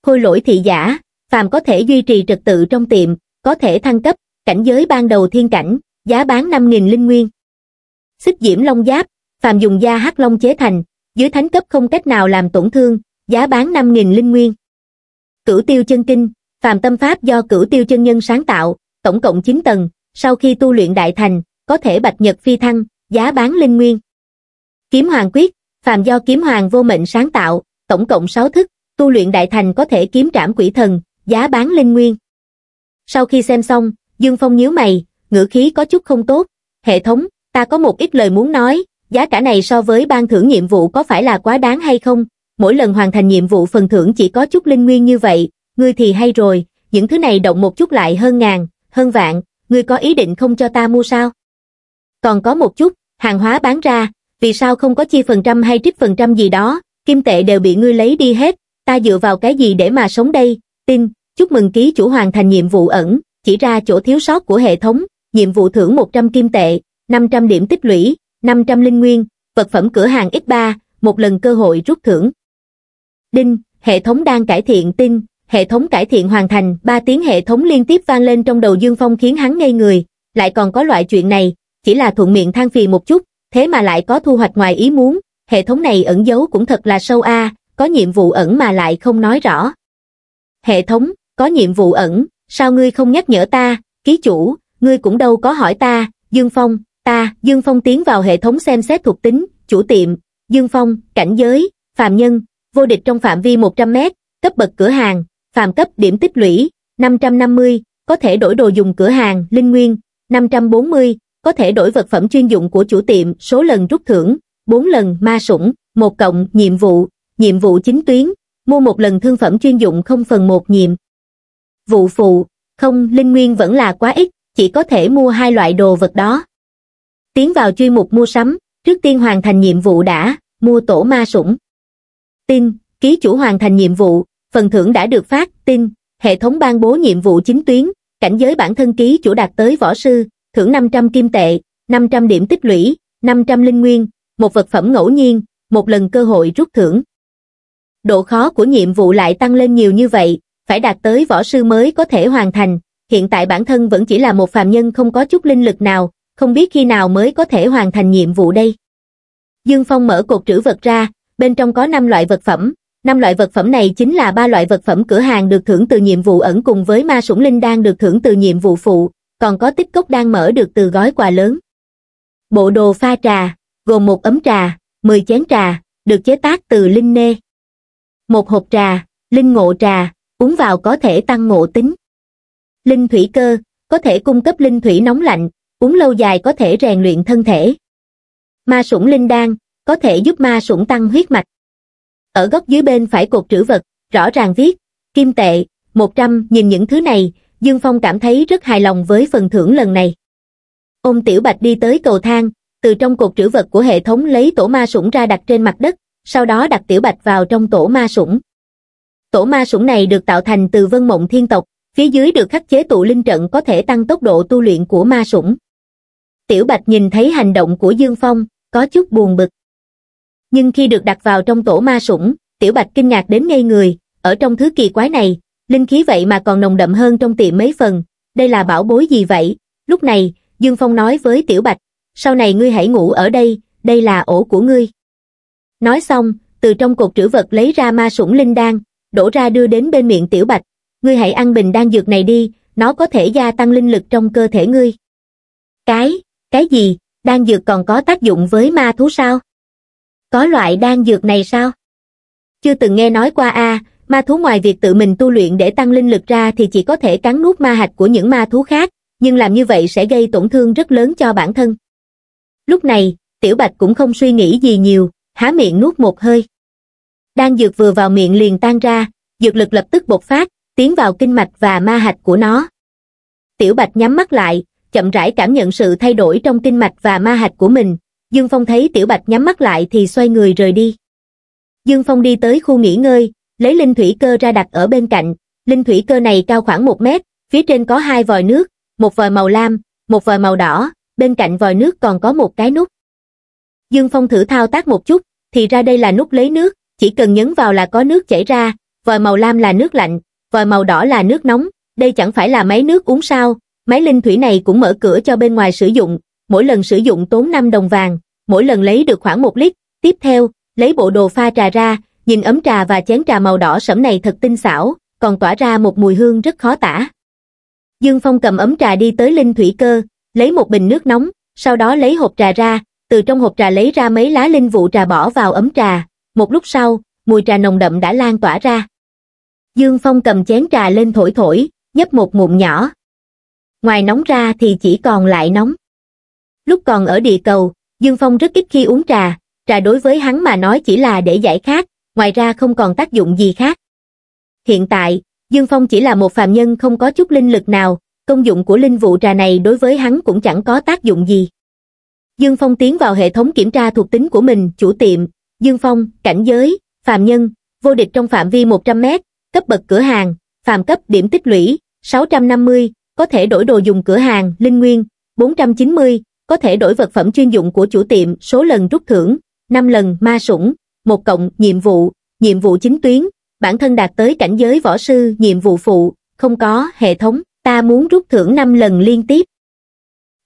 Khôi lỗi thị giả, phàm có thể duy trì trật tự trong tiệm, có thể thăng cấp, cảnh giới ban đầu thiên cảnh, giá bán 5.000 linh nguyên. Xích diễm long giáp, phàm dùng da hắc long chế thành, dưới thánh cấp không cách nào làm tổn thương, giá bán 5.000 linh nguyên. Cửu tiêu chân kinh, phàm tâm pháp do cửu tiêu chân nhân sáng tạo, tổng cộng 9 tầng, sau khi tu luyện đại thành, có thể bạch nhật phi thăng, giá bán linh nguyên. Kiếm hoàng quyết, phàm do kiếm hoàng vô mệnh sáng tạo, tổng cộng 6 thức, tu luyện đại thành có thể kiếm trảm quỷ thần, giá bán linh nguyên. Sau khi xem xong, Dương Phong nhíu mày, ngữ khí có chút không tốt, hệ thống, ta có một ít lời muốn nói, giá cả này so với ban thưởng nhiệm vụ có phải là quá đáng hay không? Mỗi lần hoàn thành nhiệm vụ phần thưởng chỉ có chút linh nguyên như vậy, ngươi thì hay rồi, những thứ này động một chút lại hơn ngàn, hơn vạn, ngươi có ý định không cho ta mua sao? Còn có một chút, hàng hóa bán ra, vì sao không có chi phần trăm hay trích phần trăm gì đó, kim tệ đều bị ngươi lấy đi hết, ta dựa vào cái gì để mà sống đây, tin, chúc mừng ký chủ hoàn thành nhiệm vụ ẩn, chỉ ra chỗ thiếu sót của hệ thống, nhiệm vụ thưởng 100 kim tệ, 500 điểm tích lũy, 500 linh nguyên, vật phẩm cửa hàng X3, một lần cơ hội rút thưởng. Đinh, hệ thống đang cải thiện tin, hệ thống cải thiện hoàn thành, ba tiếng hệ thống liên tiếp vang lên trong đầu Dương Phong khiến hắn ngây người, lại còn có loại chuyện này, chỉ là thuận miệng than phiền một chút, thế mà lại có thu hoạch ngoài ý muốn, hệ thống này ẩn giấu cũng thật là sâu a, có nhiệm vụ ẩn mà lại không nói rõ. Hệ thống, có nhiệm vụ ẩn, sao ngươi không nhắc nhở ta, ký chủ, ngươi cũng đâu có hỏi ta, Dương Phong, ta, Dương Phong tiến vào hệ thống xem xét thuộc tính, chủ tiệm, Dương Phong, cảnh giới, phàm nhân, vô địch trong phạm vi 100 mét, cấp bậc cửa hàng, phàm cấp điểm tích lũy, 550, có thể đổi đồ dùng cửa hàng, linh nguyên, 540, có thể đổi vật phẩm chuyên dụng của chủ tiệm, số lần rút thưởng, 4 lần ma sủng, 1 cộng, nhiệm vụ, nhiệm vụ chính tuyến, mua một lần thương phẩm chuyên dụng không phần một nhiệm. Vụ phụ, không, linh nguyên vẫn là quá ít, chỉ có thể mua hai loại đồ vật đó. Tiến vào chuyên mục mua sắm, trước tiên hoàn thành nhiệm vụ đã, mua tổ ma sủng. Tin, ký chủ hoàn thành nhiệm vụ, phần thưởng đã được phát, tin, hệ thống ban bố nhiệm vụ chính tuyến, cảnh giới bản thân ký chủ đạt tới võ sư, thưởng 500 kim tệ, 500 điểm tích lũy, 500 linh nguyên, một vật phẩm ngẫu nhiên, một lần cơ hội rút thưởng. Độ khó của nhiệm vụ lại tăng lên nhiều như vậy, phải đạt tới võ sư mới có thể hoàn thành, hiện tại bản thân vẫn chỉ là một phàm nhân không có chút linh lực nào, không biết khi nào mới có thể hoàn thành nhiệm vụ đây. Dương Phong mở cột trữ vật ra, bên trong có 5 loại vật phẩm, năm loại vật phẩm này chính là ba loại vật phẩm cửa hàng được thưởng từ nhiệm vụ ẩn cùng với ma sủng linh đang được thưởng từ nhiệm vụ phụ, còn có tích cốc đang mở được từ gói quà lớn. Bộ đồ pha trà, gồm một ấm trà, 10 chén trà, được chế tác từ linh nê. Một hộp trà, linh ngộ trà, uống vào có thể tăng ngộ tính. Linh thủy cơ, có thể cung cấp linh thủy nóng lạnh, uống lâu dài có thể rèn luyện thân thể. Ma sủng linh đan, có thể giúp ma sủng tăng huyết mạch. Ở góc dưới bên phải cột trữ vật, rõ ràng viết, kim tệ, 100 nhìn những thứ này, Dương Phong cảm thấy rất hài lòng với phần thưởng lần này. ông Tiểu Bạch đi tới cầu thang, từ trong cột trữ vật của hệ thống lấy tổ ma sủng ra đặt trên mặt đất, sau đó đặt Tiểu Bạch vào trong tổ ma sủng. Tổ ma sủng này được tạo thành từ vân mộng thiên tộc, phía dưới được khắc chế tụ linh trận có thể tăng tốc độ tu luyện của ma sủng. Tiểu Bạch nhìn thấy hành động của Dương Phong, có chút buồn bực nhưng khi được đặt vào trong tổ ma sủng, Tiểu Bạch kinh ngạc đến ngây người, ở trong thứ kỳ quái này, linh khí vậy mà còn nồng đậm hơn trong tiệm mấy phần, đây là bảo bối gì vậy? Lúc này, Dương Phong nói với Tiểu Bạch, sau này ngươi hãy ngủ ở đây, đây là ổ của ngươi. Nói xong, từ trong cột trữ vật lấy ra ma sủng linh đan, đổ ra đưa đến bên miệng Tiểu Bạch, ngươi hãy ăn bình đan dược này đi, nó có thể gia tăng linh lực trong cơ thể ngươi. Cái, cái gì, đan dược còn có tác dụng với ma thú sao? có loại đan dược này sao chưa từng nghe nói qua a ma thú ngoài việc tự mình tu luyện để tăng linh lực ra thì chỉ có thể cắn nuốt ma hạch của những ma thú khác nhưng làm như vậy sẽ gây tổn thương rất lớn cho bản thân lúc này tiểu bạch cũng không suy nghĩ gì nhiều há miệng nuốt một hơi đan dược vừa vào miệng liền tan ra dược lực lập tức bộc phát tiến vào kinh mạch và ma hạch của nó tiểu bạch nhắm mắt lại chậm rãi cảm nhận sự thay đổi trong kinh mạch và ma hạch của mình Dương Phong thấy Tiểu Bạch nhắm mắt lại thì xoay người rời đi. Dương Phong đi tới khu nghỉ ngơi, lấy linh thủy cơ ra đặt ở bên cạnh. Linh thủy cơ này cao khoảng một mét, phía trên có hai vòi nước, một vòi màu lam, một vòi màu đỏ, bên cạnh vòi nước còn có một cái nút. Dương Phong thử thao tác một chút, thì ra đây là nút lấy nước, chỉ cần nhấn vào là có nước chảy ra, vòi màu lam là nước lạnh, vòi màu đỏ là nước nóng, đây chẳng phải là máy nước uống sao, máy linh thủy này cũng mở cửa cho bên ngoài sử dụng, mỗi lần sử dụng tốn 5 đồng vàng, mỗi lần lấy được khoảng 1 lít. Tiếp theo, lấy bộ đồ pha trà ra, nhìn ấm trà và chén trà màu đỏ sẫm này thật tinh xảo, còn tỏa ra một mùi hương rất khó tả. Dương Phong cầm ấm trà đi tới linh thủy cơ, lấy một bình nước nóng, sau đó lấy hộp trà ra, từ trong hộp trà lấy ra mấy lá linh vụ trà bỏ vào ấm trà. Một lúc sau, mùi trà nồng đậm đã lan tỏa ra. Dương Phong cầm chén trà lên thổi thổi, nhấp một ngụm nhỏ. Ngoài nóng ra thì chỉ còn lại nóng lúc còn ở địa cầu dương phong rất ít khi uống trà trà đối với hắn mà nói chỉ là để giải khát ngoài ra không còn tác dụng gì khác hiện tại dương phong chỉ là một phàm nhân không có chút linh lực nào công dụng của linh vụ trà này đối với hắn cũng chẳng có tác dụng gì dương phong tiến vào hệ thống kiểm tra thuộc tính của mình chủ tiệm dương phong cảnh giới phàm nhân vô địch trong phạm vi 100 m cấp bậc cửa hàng phàm cấp điểm tích lũy 650, có thể đổi đồ dùng cửa hàng linh nguyên 490, có thể đổi vật phẩm chuyên dụng của chủ tiệm số lần rút thưởng, 5 lần ma sủng, một cộng nhiệm vụ, nhiệm vụ chính tuyến, bản thân đạt tới cảnh giới võ sư nhiệm vụ phụ, không có hệ thống, ta muốn rút thưởng 5 lần liên tiếp.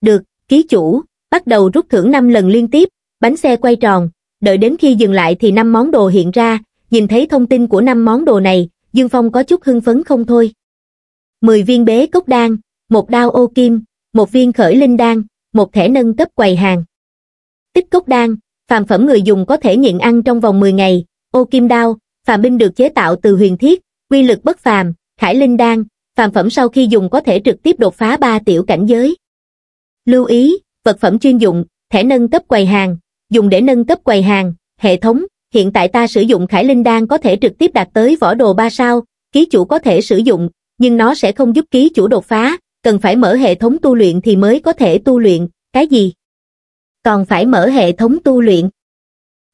Được, ký chủ, bắt đầu rút thưởng 5 lần liên tiếp, bánh xe quay tròn, đợi đến khi dừng lại thì năm món đồ hiện ra, nhìn thấy thông tin của năm món đồ này, Dương Phong có chút hưng phấn không thôi. 10 viên bế cốc đan, một đao ô kim, một viên khởi linh đan, một thẻ nâng cấp quầy hàng. Tích cốc đan, phàm phẩm người dùng có thể nhịn ăn trong vòng 10 ngày, ô kim đao, phàm binh được chế tạo từ huyền thiết, quy lực bất phàm, khải linh đan, phàm phẩm sau khi dùng có thể trực tiếp đột phá ba tiểu cảnh giới. Lưu ý, vật phẩm chuyên dụng, thẻ nâng cấp quầy hàng, dùng để nâng cấp quầy hàng, hệ thống, hiện tại ta sử dụng khải linh đan có thể trực tiếp đạt tới võ đồ ba sao, ký chủ có thể sử dụng, nhưng nó sẽ không giúp ký chủ đột phá, cần phải mở hệ thống tu luyện thì mới có thể tu luyện, cái gì? Còn phải mở hệ thống tu luyện.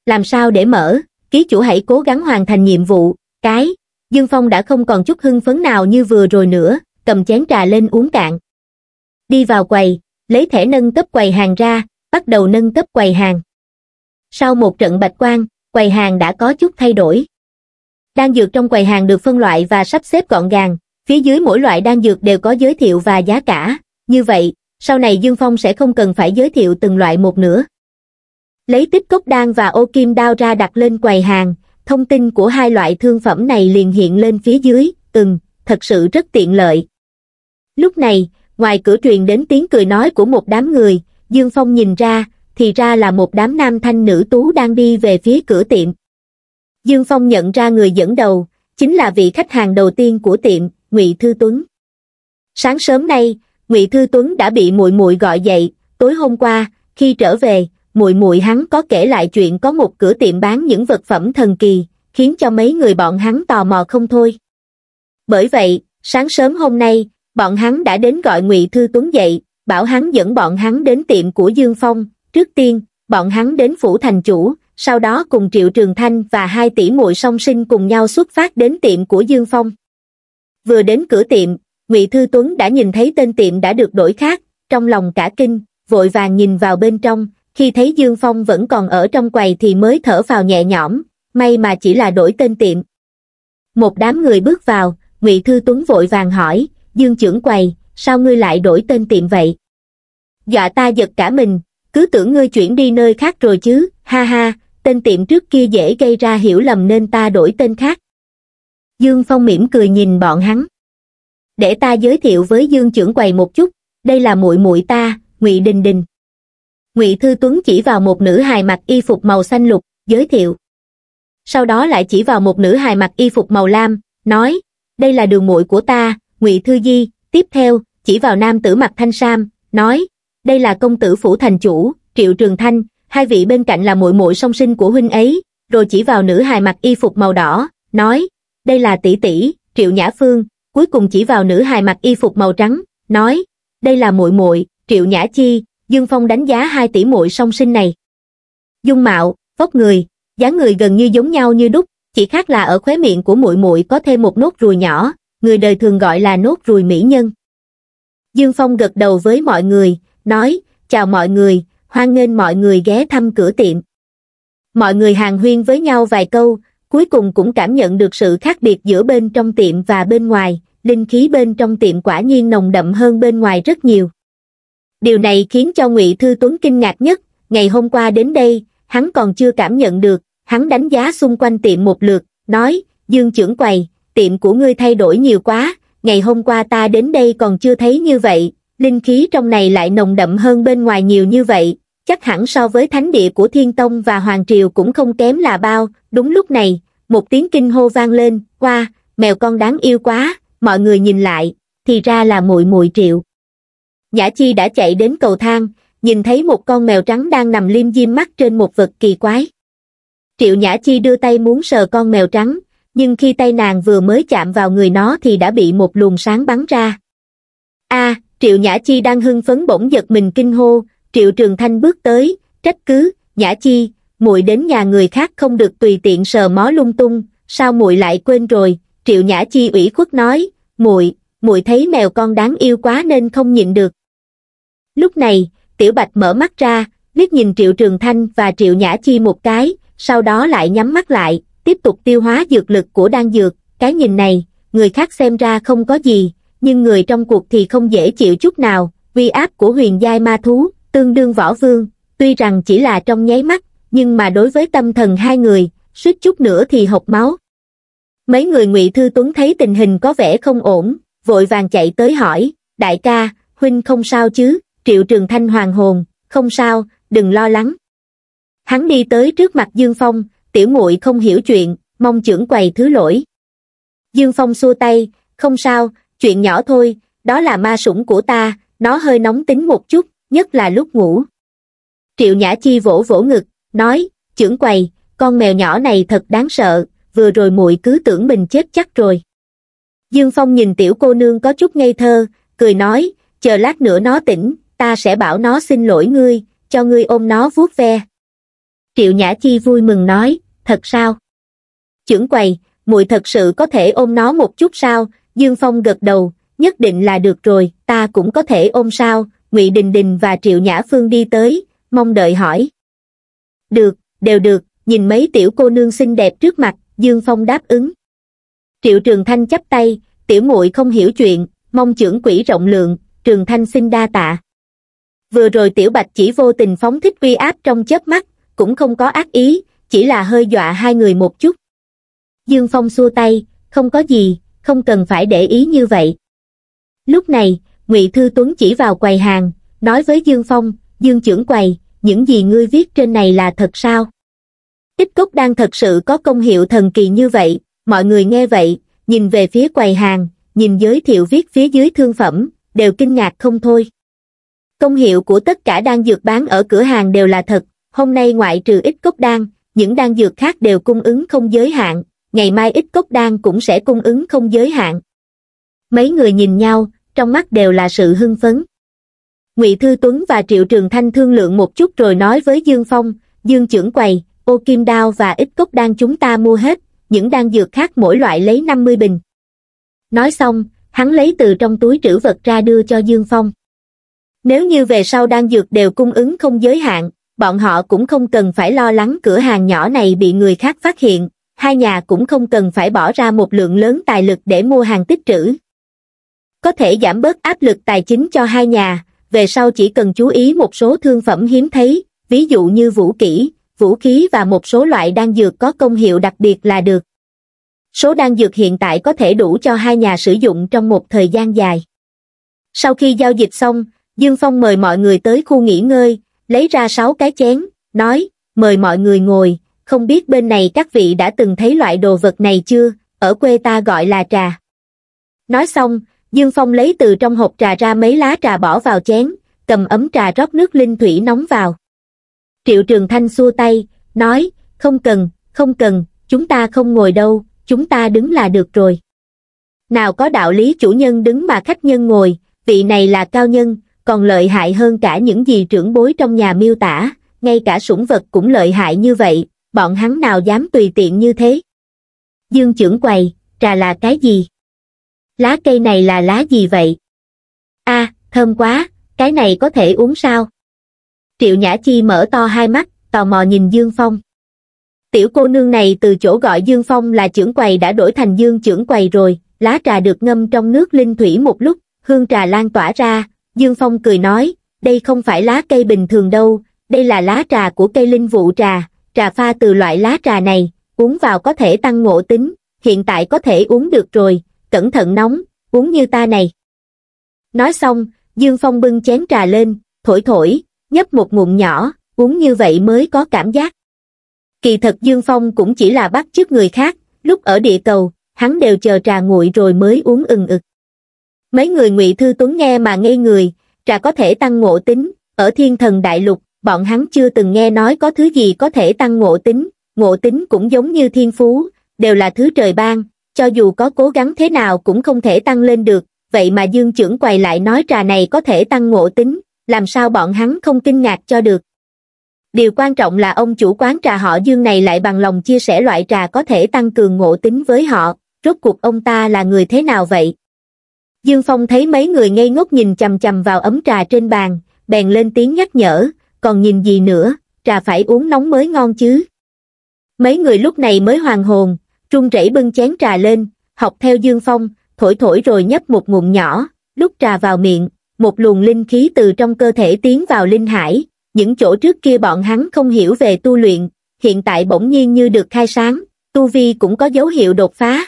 Làm sao để mở, ký chủ hãy cố gắng hoàn thành nhiệm vụ, cái, Dương Phong đã không còn chút hưng phấn nào như vừa rồi nữa, cầm chén trà lên uống cạn. Đi vào quầy, lấy thẻ nâng cấp quầy hàng ra, bắt đầu nâng cấp quầy hàng. Sau một trận bạch quang, quầy hàng đã có chút thay đổi. đang dược trong quầy hàng được phân loại và sắp xếp gọn gàng, Phía dưới mỗi loại đan dược đều có giới thiệu và giá cả, như vậy, sau này Dương Phong sẽ không cần phải giới thiệu từng loại một nữa. Lấy tích cốc đan và ô kim đao ra đặt lên quầy hàng, thông tin của hai loại thương phẩm này liền hiện lên phía dưới, từng, thật sự rất tiện lợi. Lúc này, ngoài cửa truyền đến tiếng cười nói của một đám người, Dương Phong nhìn ra, thì ra là một đám nam thanh nữ tú đang đi về phía cửa tiệm. Dương Phong nhận ra người dẫn đầu, chính là vị khách hàng đầu tiên của tiệm, ngụy thư tuấn sáng sớm nay ngụy thư tuấn đã bị muội muội gọi dậy tối hôm qua khi trở về muội muội hắn có kể lại chuyện có một cửa tiệm bán những vật phẩm thần kỳ khiến cho mấy người bọn hắn tò mò không thôi bởi vậy sáng sớm hôm nay bọn hắn đã đến gọi ngụy thư tuấn dậy bảo hắn dẫn bọn hắn đến tiệm của dương phong trước tiên bọn hắn đến phủ thành chủ sau đó cùng triệu trường thanh và hai tỷ muội song sinh cùng nhau xuất phát đến tiệm của dương phong vừa đến cửa tiệm ngụy thư tuấn đã nhìn thấy tên tiệm đã được đổi khác trong lòng cả kinh vội vàng nhìn vào bên trong khi thấy dương phong vẫn còn ở trong quầy thì mới thở vào nhẹ nhõm may mà chỉ là đổi tên tiệm một đám người bước vào ngụy thư tuấn vội vàng hỏi dương trưởng quầy sao ngươi lại đổi tên tiệm vậy dọa ta giật cả mình cứ tưởng ngươi chuyển đi nơi khác rồi chứ ha ha tên tiệm trước kia dễ gây ra hiểu lầm nên ta đổi tên khác Dương Phong mỉm cười nhìn bọn hắn. Để ta giới thiệu với Dương trưởng quầy một chút, đây là muội muội ta, Ngụy Đình Đình. Ngụy Thư Tuấn chỉ vào một nữ hài mặc y phục màu xanh lục, giới thiệu. Sau đó lại chỉ vào một nữ hài mặc y phục màu lam, nói, đây là đường muội của ta, Ngụy Thư Di, tiếp theo, chỉ vào nam tử mặc thanh sam, nói, đây là công tử phủ thành chủ, Triệu Trường Thanh, hai vị bên cạnh là muội muội song sinh của huynh ấy, rồi chỉ vào nữ hài mặc y phục màu đỏ, nói, đây là tỷ tỷ, Triệu Nhã Phương, cuối cùng chỉ vào nữ hài mặc y phục màu trắng, nói, đây là muội muội, Triệu Nhã Chi, Dương Phong đánh giá hai tỷ muội song sinh này. Dung mạo, vóc người, dáng người gần như giống nhau như đúc, chỉ khác là ở khóe miệng của muội muội có thêm một nốt ruồi nhỏ, người đời thường gọi là nốt ruồi mỹ nhân. Dương Phong gật đầu với mọi người, nói, chào mọi người, hoan nghênh mọi người ghé thăm cửa tiệm. Mọi người hàng huyên với nhau vài câu, cuối cùng cũng cảm nhận được sự khác biệt giữa bên trong tiệm và bên ngoài, linh khí bên trong tiệm quả nhiên nồng đậm hơn bên ngoài rất nhiều. Điều này khiến cho Ngụy Thư Tuấn kinh ngạc nhất, ngày hôm qua đến đây, hắn còn chưa cảm nhận được, hắn đánh giá xung quanh tiệm một lượt, nói, Dương trưởng quầy, tiệm của ngươi thay đổi nhiều quá, ngày hôm qua ta đến đây còn chưa thấy như vậy, linh khí trong này lại nồng đậm hơn bên ngoài nhiều như vậy, chắc hẳn so với thánh địa của Thiên Tông và Hoàng Triều cũng không kém là bao, đúng lúc này, một tiếng kinh hô vang lên, qua, mèo con đáng yêu quá, mọi người nhìn lại, thì ra là muội muội Triệu. Nhã Chi đã chạy đến cầu thang, nhìn thấy một con mèo trắng đang nằm liêm diêm mắt trên một vật kỳ quái. Triệu Nhã Chi đưa tay muốn sờ con mèo trắng, nhưng khi tay nàng vừa mới chạm vào người nó thì đã bị một luồng sáng bắn ra. A, Triệu Nhã Chi đang hưng phấn bỗng giật mình kinh hô, triệu trường thanh bước tới trách cứ nhã chi muội đến nhà người khác không được tùy tiện sờ mó lung tung sao muội lại quên rồi triệu nhã chi ủy khuất nói muội muội thấy mèo con đáng yêu quá nên không nhịn được lúc này tiểu bạch mở mắt ra liếc nhìn triệu trường thanh và triệu nhã chi một cái sau đó lại nhắm mắt lại tiếp tục tiêu hóa dược lực của đan dược cái nhìn này người khác xem ra không có gì nhưng người trong cuộc thì không dễ chịu chút nào uy áp của huyền giai ma thú tương đương võ vương, tuy rằng chỉ là trong nháy mắt, nhưng mà đối với tâm thần hai người, suýt chút nữa thì hộc máu. Mấy người ngụy Thư Tuấn thấy tình hình có vẻ không ổn, vội vàng chạy tới hỏi, đại ca, huynh không sao chứ, triệu trường thanh hoàng hồn, không sao, đừng lo lắng. Hắn đi tới trước mặt Dương Phong, tiểu muội không hiểu chuyện, mong trưởng quầy thứ lỗi. Dương Phong xua tay, không sao, chuyện nhỏ thôi, đó là ma sủng của ta, nó hơi nóng tính một chút, nhất là lúc ngủ triệu nhã chi vỗ vỗ ngực nói trưởng quầy con mèo nhỏ này thật đáng sợ vừa rồi muội cứ tưởng mình chết chắc rồi dương phong nhìn tiểu cô nương có chút ngây thơ cười nói chờ lát nữa nó tỉnh ta sẽ bảo nó xin lỗi ngươi cho ngươi ôm nó vuốt ve triệu nhã chi vui mừng nói thật sao chưởng quầy muội thật sự có thể ôm nó một chút sao dương phong gật đầu nhất định là được rồi ta cũng có thể ôm sao ngụy đình đình và triệu nhã phương đi tới mong đợi hỏi được đều được nhìn mấy tiểu cô nương xinh đẹp trước mặt dương phong đáp ứng triệu trường thanh chắp tay tiểu muội không hiểu chuyện mong trưởng quỹ rộng lượng trường thanh xin đa tạ vừa rồi tiểu bạch chỉ vô tình phóng thích uy áp trong chớp mắt cũng không có ác ý chỉ là hơi dọa hai người một chút dương phong xua tay không có gì không cần phải để ý như vậy lúc này ngụy thư tuấn chỉ vào quầy hàng nói với dương phong dương trưởng quầy những gì ngươi viết trên này là thật sao ít cốc đang thật sự có công hiệu thần kỳ như vậy mọi người nghe vậy nhìn về phía quầy hàng nhìn giới thiệu viết phía dưới thương phẩm đều kinh ngạc không thôi công hiệu của tất cả đan dược bán ở cửa hàng đều là thật hôm nay ngoại trừ ít cốc đan những đan dược khác đều cung ứng không giới hạn ngày mai ít cốc đan cũng sẽ cung ứng không giới hạn mấy người nhìn nhau trong mắt đều là sự hưng phấn ngụy thư tuấn và triệu trường thanh thương lượng một chút rồi nói với dương phong dương trưởng quầy ô kim đao và ít cốc đan chúng ta mua hết những đan dược khác mỗi loại lấy năm mươi bình nói xong hắn lấy từ trong túi trữ vật ra đưa cho dương phong nếu như về sau đan dược đều cung ứng không giới hạn bọn họ cũng không cần phải lo lắng cửa hàng nhỏ này bị người khác phát hiện hai nhà cũng không cần phải bỏ ra một lượng lớn tài lực để mua hàng tích trữ có thể giảm bớt áp lực tài chính cho hai nhà về sau chỉ cần chú ý một số thương phẩm hiếm thấy ví dụ như vũ kỹ vũ khí và một số loại đan dược có công hiệu đặc biệt là được số đan dược hiện tại có thể đủ cho hai nhà sử dụng trong một thời gian dài sau khi giao dịch xong dương phong mời mọi người tới khu nghỉ ngơi lấy ra sáu cái chén nói mời mọi người ngồi không biết bên này các vị đã từng thấy loại đồ vật này chưa ở quê ta gọi là trà nói xong dương phong lấy từ trong hộp trà ra mấy lá trà bỏ vào chén cầm ấm trà rót nước linh thủy nóng vào triệu trường thanh xua tay nói không cần không cần chúng ta không ngồi đâu chúng ta đứng là được rồi nào có đạo lý chủ nhân đứng mà khách nhân ngồi vị này là cao nhân còn lợi hại hơn cả những gì trưởng bối trong nhà miêu tả ngay cả sủng vật cũng lợi hại như vậy bọn hắn nào dám tùy tiện như thế dương trưởng quầy trà là cái gì lá cây này là lá gì vậy? a à, thơm quá, cái này có thể uống sao? Triệu Nhã Chi mở to hai mắt, tò mò nhìn Dương Phong. Tiểu cô nương này từ chỗ gọi Dương Phong là trưởng quầy đã đổi thành Dương trưởng quầy rồi, lá trà được ngâm trong nước linh thủy một lúc, hương trà lan tỏa ra, Dương Phong cười nói, đây không phải lá cây bình thường đâu, đây là lá trà của cây linh vụ trà, trà pha từ loại lá trà này, uống vào có thể tăng ngộ tính, hiện tại có thể uống được rồi, cẩn thận nóng, uống như ta này. Nói xong, Dương Phong bưng chén trà lên, thổi thổi, nhấp một ngụm nhỏ, uống như vậy mới có cảm giác. Kỳ thật Dương Phong cũng chỉ là bắt chước người khác, lúc ở địa cầu, hắn đều chờ trà nguội rồi mới uống ừng ực. Mấy người ngụy Thư Tuấn nghe mà ngây người, trà có thể tăng ngộ tính, ở thiên thần đại lục, bọn hắn chưa từng nghe nói có thứ gì có thể tăng ngộ tính, ngộ tính cũng giống như thiên phú, đều là thứ trời ban, cho dù có cố gắng thế nào cũng không thể tăng lên được, vậy mà dương trưởng quầy lại nói trà này có thể tăng ngộ tính, làm sao bọn hắn không kinh ngạc cho được. Điều quan trọng là ông chủ quán trà họ dương này lại bằng lòng chia sẻ loại trà có thể tăng cường ngộ tính với họ, rốt cuộc ông ta là người thế nào vậy? Dương Phong thấy mấy người ngây ngốc nhìn chầm chầm vào ấm trà trên bàn, bèn lên tiếng nhắc nhở, còn nhìn gì nữa, trà phải uống nóng mới ngon chứ. Mấy người lúc này mới hoàng hồn, run rẩy bưng chén trà lên học theo dương phong thổi thổi rồi nhấp một ngụm nhỏ lúc trà vào miệng một luồng linh khí từ trong cơ thể tiến vào linh hải những chỗ trước kia bọn hắn không hiểu về tu luyện hiện tại bỗng nhiên như được khai sáng tu vi cũng có dấu hiệu đột phá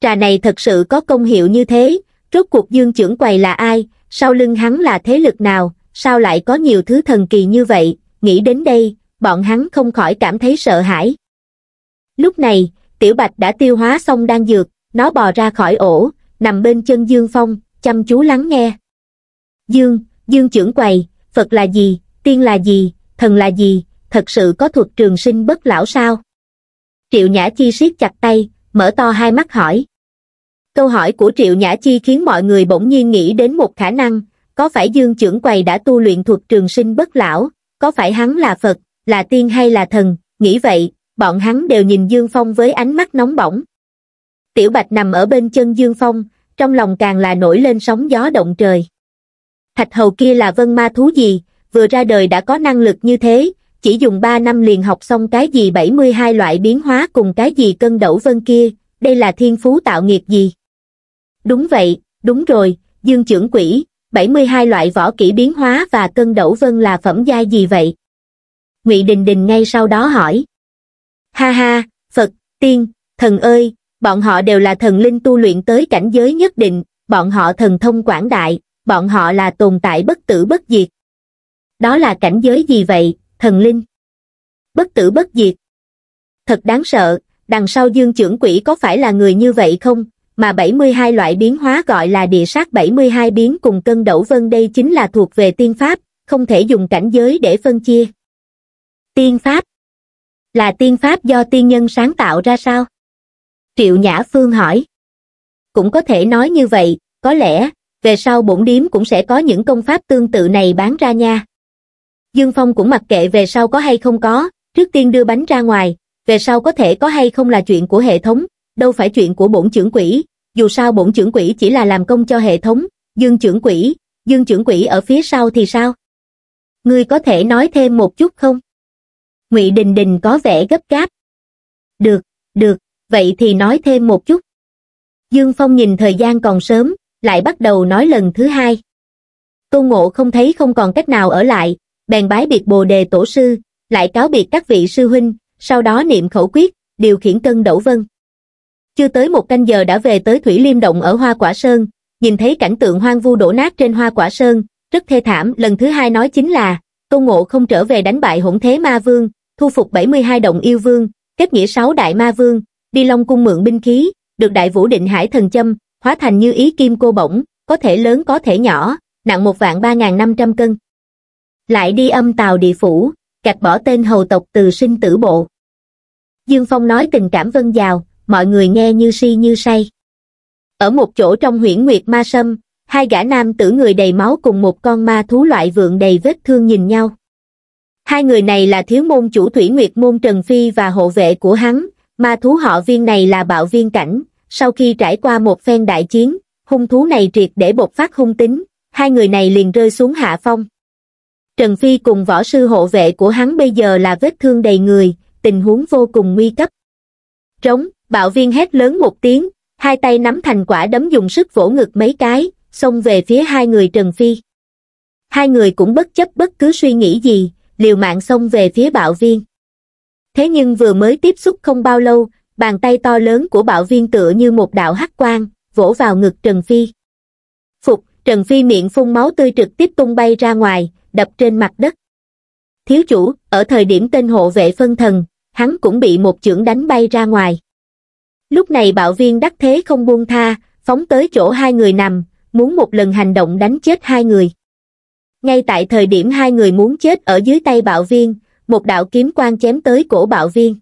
trà này thật sự có công hiệu như thế rốt cuộc dương trưởng quầy là ai sau lưng hắn là thế lực nào sao lại có nhiều thứ thần kỳ như vậy nghĩ đến đây bọn hắn không khỏi cảm thấy sợ hãi lúc này tiểu bạch đã tiêu hóa xong đan dược nó bò ra khỏi ổ nằm bên chân dương phong chăm chú lắng nghe dương dương trưởng quầy phật là gì tiên là gì thần là gì thật sự có thuật trường sinh bất lão sao triệu nhã chi siết chặt tay mở to hai mắt hỏi câu hỏi của triệu nhã chi khiến mọi người bỗng nhiên nghĩ đến một khả năng có phải dương trưởng quầy đã tu luyện thuật trường sinh bất lão có phải hắn là phật là tiên hay là thần nghĩ vậy bọn hắn đều nhìn Dương Phong với ánh mắt nóng bỏng. Tiểu Bạch nằm ở bên chân Dương Phong, trong lòng càng là nổi lên sóng gió động trời. Thạch hầu kia là vân ma thú gì, vừa ra đời đã có năng lực như thế, chỉ dùng 3 năm liền học xong cái gì 72 loại biến hóa cùng cái gì cân đẩu vân kia, đây là thiên phú tạo nghiệp gì? Đúng vậy, đúng rồi, Dương trưởng quỷ, 72 loại võ kỹ biến hóa và cân đẩu vân là phẩm giai gì vậy? Ngụy Đình Đình ngay sau đó hỏi. Ha ha, Phật, tiên, thần ơi, bọn họ đều là thần linh tu luyện tới cảnh giới nhất định, bọn họ thần thông quảng đại, bọn họ là tồn tại bất tử bất diệt. Đó là cảnh giới gì vậy, thần linh? Bất tử bất diệt. Thật đáng sợ, đằng sau dương trưởng quỷ có phải là người như vậy không? Mà 72 loại biến hóa gọi là địa sát 72 biến cùng cân đẩu vân đây chính là thuộc về tiên pháp, không thể dùng cảnh giới để phân chia. Tiên pháp là tiên pháp do tiên nhân sáng tạo ra sao triệu nhã phương hỏi cũng có thể nói như vậy có lẽ về sau bổn điếm cũng sẽ có những công pháp tương tự này bán ra nha dương phong cũng mặc kệ về sau có hay không có trước tiên đưa bánh ra ngoài về sau có thể có hay không là chuyện của hệ thống đâu phải chuyện của bổn trưởng quỹ dù sao bổn trưởng quỹ chỉ là làm công cho hệ thống dương trưởng quỹ dương trưởng quỹ ở phía sau thì sao ngươi có thể nói thêm một chút không ngụy đình đình có vẻ gấp gáp được được vậy thì nói thêm một chút dương phong nhìn thời gian còn sớm lại bắt đầu nói lần thứ hai tô ngộ không thấy không còn cách nào ở lại bèn bái biệt bồ đề tổ sư lại cáo biệt các vị sư huynh sau đó niệm khẩu quyết điều khiển cân đẩu vân chưa tới một canh giờ đã về tới thủy liêm động ở hoa quả sơn nhìn thấy cảnh tượng hoang vu đổ nát trên hoa quả sơn rất thê thảm lần thứ hai nói chính là Tô Ngộ không trở về đánh bại hỗn thế ma vương, thu phục 72 động yêu vương, kết nghĩa 6 đại ma vương, đi long cung mượn binh khí, được đại vũ định hải thần châm, hóa thành như ý kim cô bổng, có thể lớn có thể nhỏ, nặng một vạn 3.500 cân. Lại đi âm tàu địa phủ, gạch bỏ tên hầu tộc từ sinh tử bộ. Dương Phong nói tình cảm vân dào, mọi người nghe như si như say. Ở một chỗ trong huyển nguyệt ma sâm, hai gã nam tử người đầy máu cùng một con ma thú loại vượng đầy vết thương nhìn nhau. Hai người này là thiếu môn chủ thủy nguyệt môn Trần Phi và hộ vệ của hắn, ma thú họ viên này là bạo viên cảnh, sau khi trải qua một phen đại chiến, hung thú này triệt để bộc phát hung tính, hai người này liền rơi xuống hạ phong. Trần Phi cùng võ sư hộ vệ của hắn bây giờ là vết thương đầy người, tình huống vô cùng nguy cấp. Trống, bạo viên hét lớn một tiếng, hai tay nắm thành quả đấm dùng sức vỗ ngực mấy cái, xông về phía hai người Trần Phi. Hai người cũng bất chấp bất cứ suy nghĩ gì, liều mạng xông về phía bạo viên. Thế nhưng vừa mới tiếp xúc không bao lâu, bàn tay to lớn của bạo viên tựa như một đạo hắc quang, vỗ vào ngực Trần Phi. Phục, Trần Phi miệng phun máu tươi trực tiếp tung bay ra ngoài, đập trên mặt đất. Thiếu chủ, ở thời điểm tên hộ vệ phân thần, hắn cũng bị một chưởng đánh bay ra ngoài. Lúc này bạo viên đắc thế không buông tha, phóng tới chỗ hai người nằm, muốn một lần hành động đánh chết hai người. Ngay tại thời điểm hai người muốn chết ở dưới tay bạo viên, một đạo kiếm quang chém tới cổ bạo viên.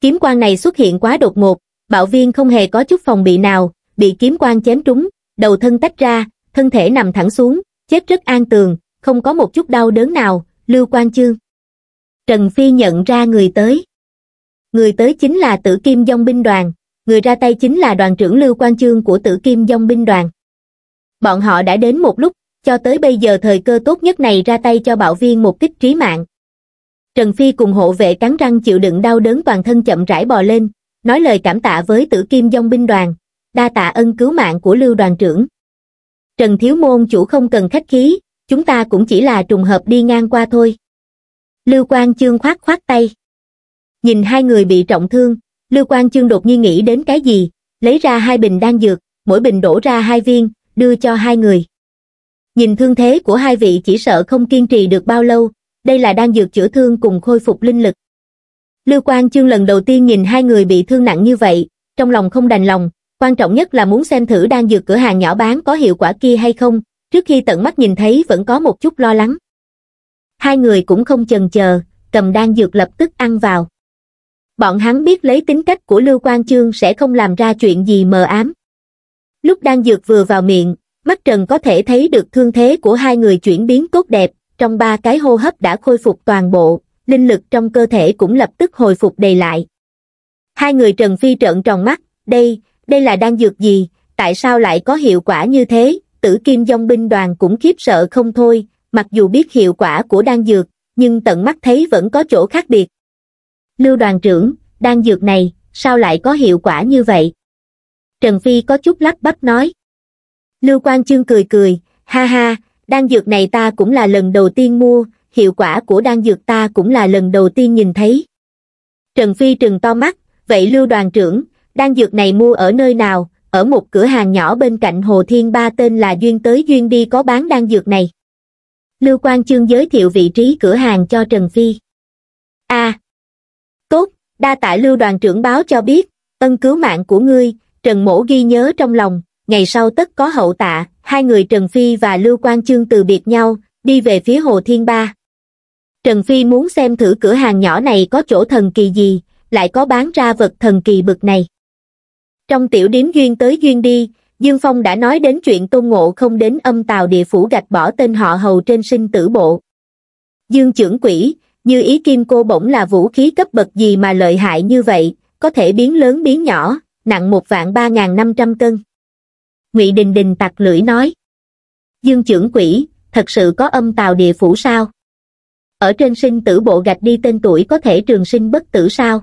Kiếm quang này xuất hiện quá đột ngột, bạo viên không hề có chút phòng bị nào, bị kiếm quang chém trúng, đầu thân tách ra, thân thể nằm thẳng xuống, chết rất an tường, không có một chút đau đớn nào, Lưu quan Chương. Trần Phi nhận ra người tới. Người tới chính là tử kim dòng binh đoàn, người ra tay chính là đoàn trưởng Lưu quan Chương của tử kim dòng binh đoàn bọn họ đã đến một lúc, cho tới bây giờ thời cơ tốt nhất này ra tay cho bảo viên một kích trí mạng. Trần Phi cùng hộ vệ cắn răng chịu đựng đau đớn toàn thân chậm rãi bò lên, nói lời cảm tạ với tử kim dông binh đoàn, đa tạ ân cứu mạng của lưu đoàn trưởng. Trần Thiếu Môn chủ không cần khách khí, chúng ta cũng chỉ là trùng hợp đi ngang qua thôi. Lưu Quang Chương khoát khoát tay. Nhìn hai người bị trọng thương, Lưu Quang Chương đột nhiên nghĩ đến cái gì, lấy ra hai bình đan dược, mỗi bình đổ ra hai viên, đưa cho hai người. Nhìn thương thế của hai vị chỉ sợ không kiên trì được bao lâu, đây là đang dược chữa thương cùng khôi phục linh lực. Lưu Quang Chương lần đầu tiên nhìn hai người bị thương nặng như vậy, trong lòng không đành lòng, quan trọng nhất là muốn xem thử đang dược cửa hàng nhỏ bán có hiệu quả kia hay không, trước khi tận mắt nhìn thấy vẫn có một chút lo lắng. Hai người cũng không chần chờ, cầm đan dược lập tức ăn vào. Bọn hắn biết lấy tính cách của Lưu Quang Chương sẽ không làm ra chuyện gì mờ ám. Lúc đang dược vừa vào miệng, mắt Trần có thể thấy được thương thế của hai người chuyển biến tốt đẹp, trong ba cái hô hấp đã khôi phục toàn bộ, linh lực trong cơ thể cũng lập tức hồi phục đầy lại. Hai người Trần Phi trợn tròn mắt, đây, đây là đan dược gì, tại sao lại có hiệu quả như thế, tử kim dông binh đoàn cũng khiếp sợ không thôi, mặc dù biết hiệu quả của đan dược, nhưng tận mắt thấy vẫn có chỗ khác biệt. Lưu đoàn trưởng, đan dược này, sao lại có hiệu quả như vậy? Trần Phi có chút lắc bắp nói. Lưu Quang Chương cười cười, ha ha, đan dược này ta cũng là lần đầu tiên mua, hiệu quả của đan dược ta cũng là lần đầu tiên nhìn thấy. Trần Phi trừng to mắt, vậy Lưu đoàn trưởng, đan dược này mua ở nơi nào, ở một cửa hàng nhỏ bên cạnh Hồ Thiên Ba tên là Duyên tới Duyên đi có bán đan dược này. Lưu Quang Chương giới thiệu vị trí cửa hàng cho Trần Phi. a Tốt, đa tạ Lưu đoàn trưởng báo cho biết, ân cứu mạng của ngươi, Trần Mỗ ghi nhớ trong lòng, ngày sau tất có hậu tạ, hai người Trần Phi và Lưu Quang Chương từ biệt nhau, đi về phía Hồ Thiên Ba. Trần Phi muốn xem thử cửa hàng nhỏ này có chỗ thần kỳ gì, lại có bán ra vật thần kỳ bực này. Trong tiểu điếm duyên tới duyên đi, Dương Phong đã nói đến chuyện Tôn Ngộ không đến âm tàu địa phủ gạch bỏ tên họ hầu trên sinh tử bộ. Dương trưởng quỷ, như ý kim cô bỗng là vũ khí cấp bậc gì mà lợi hại như vậy, có thể biến lớn biến nhỏ, nặng một vạn ba ngàn năm trăm cân. Ngụy Đình Đình tặc lưỡi nói. Dương trưởng quỷ, thật sự có âm tào địa phủ sao? Ở trên sinh tử bộ gạch đi tên tuổi có thể trường sinh bất tử sao?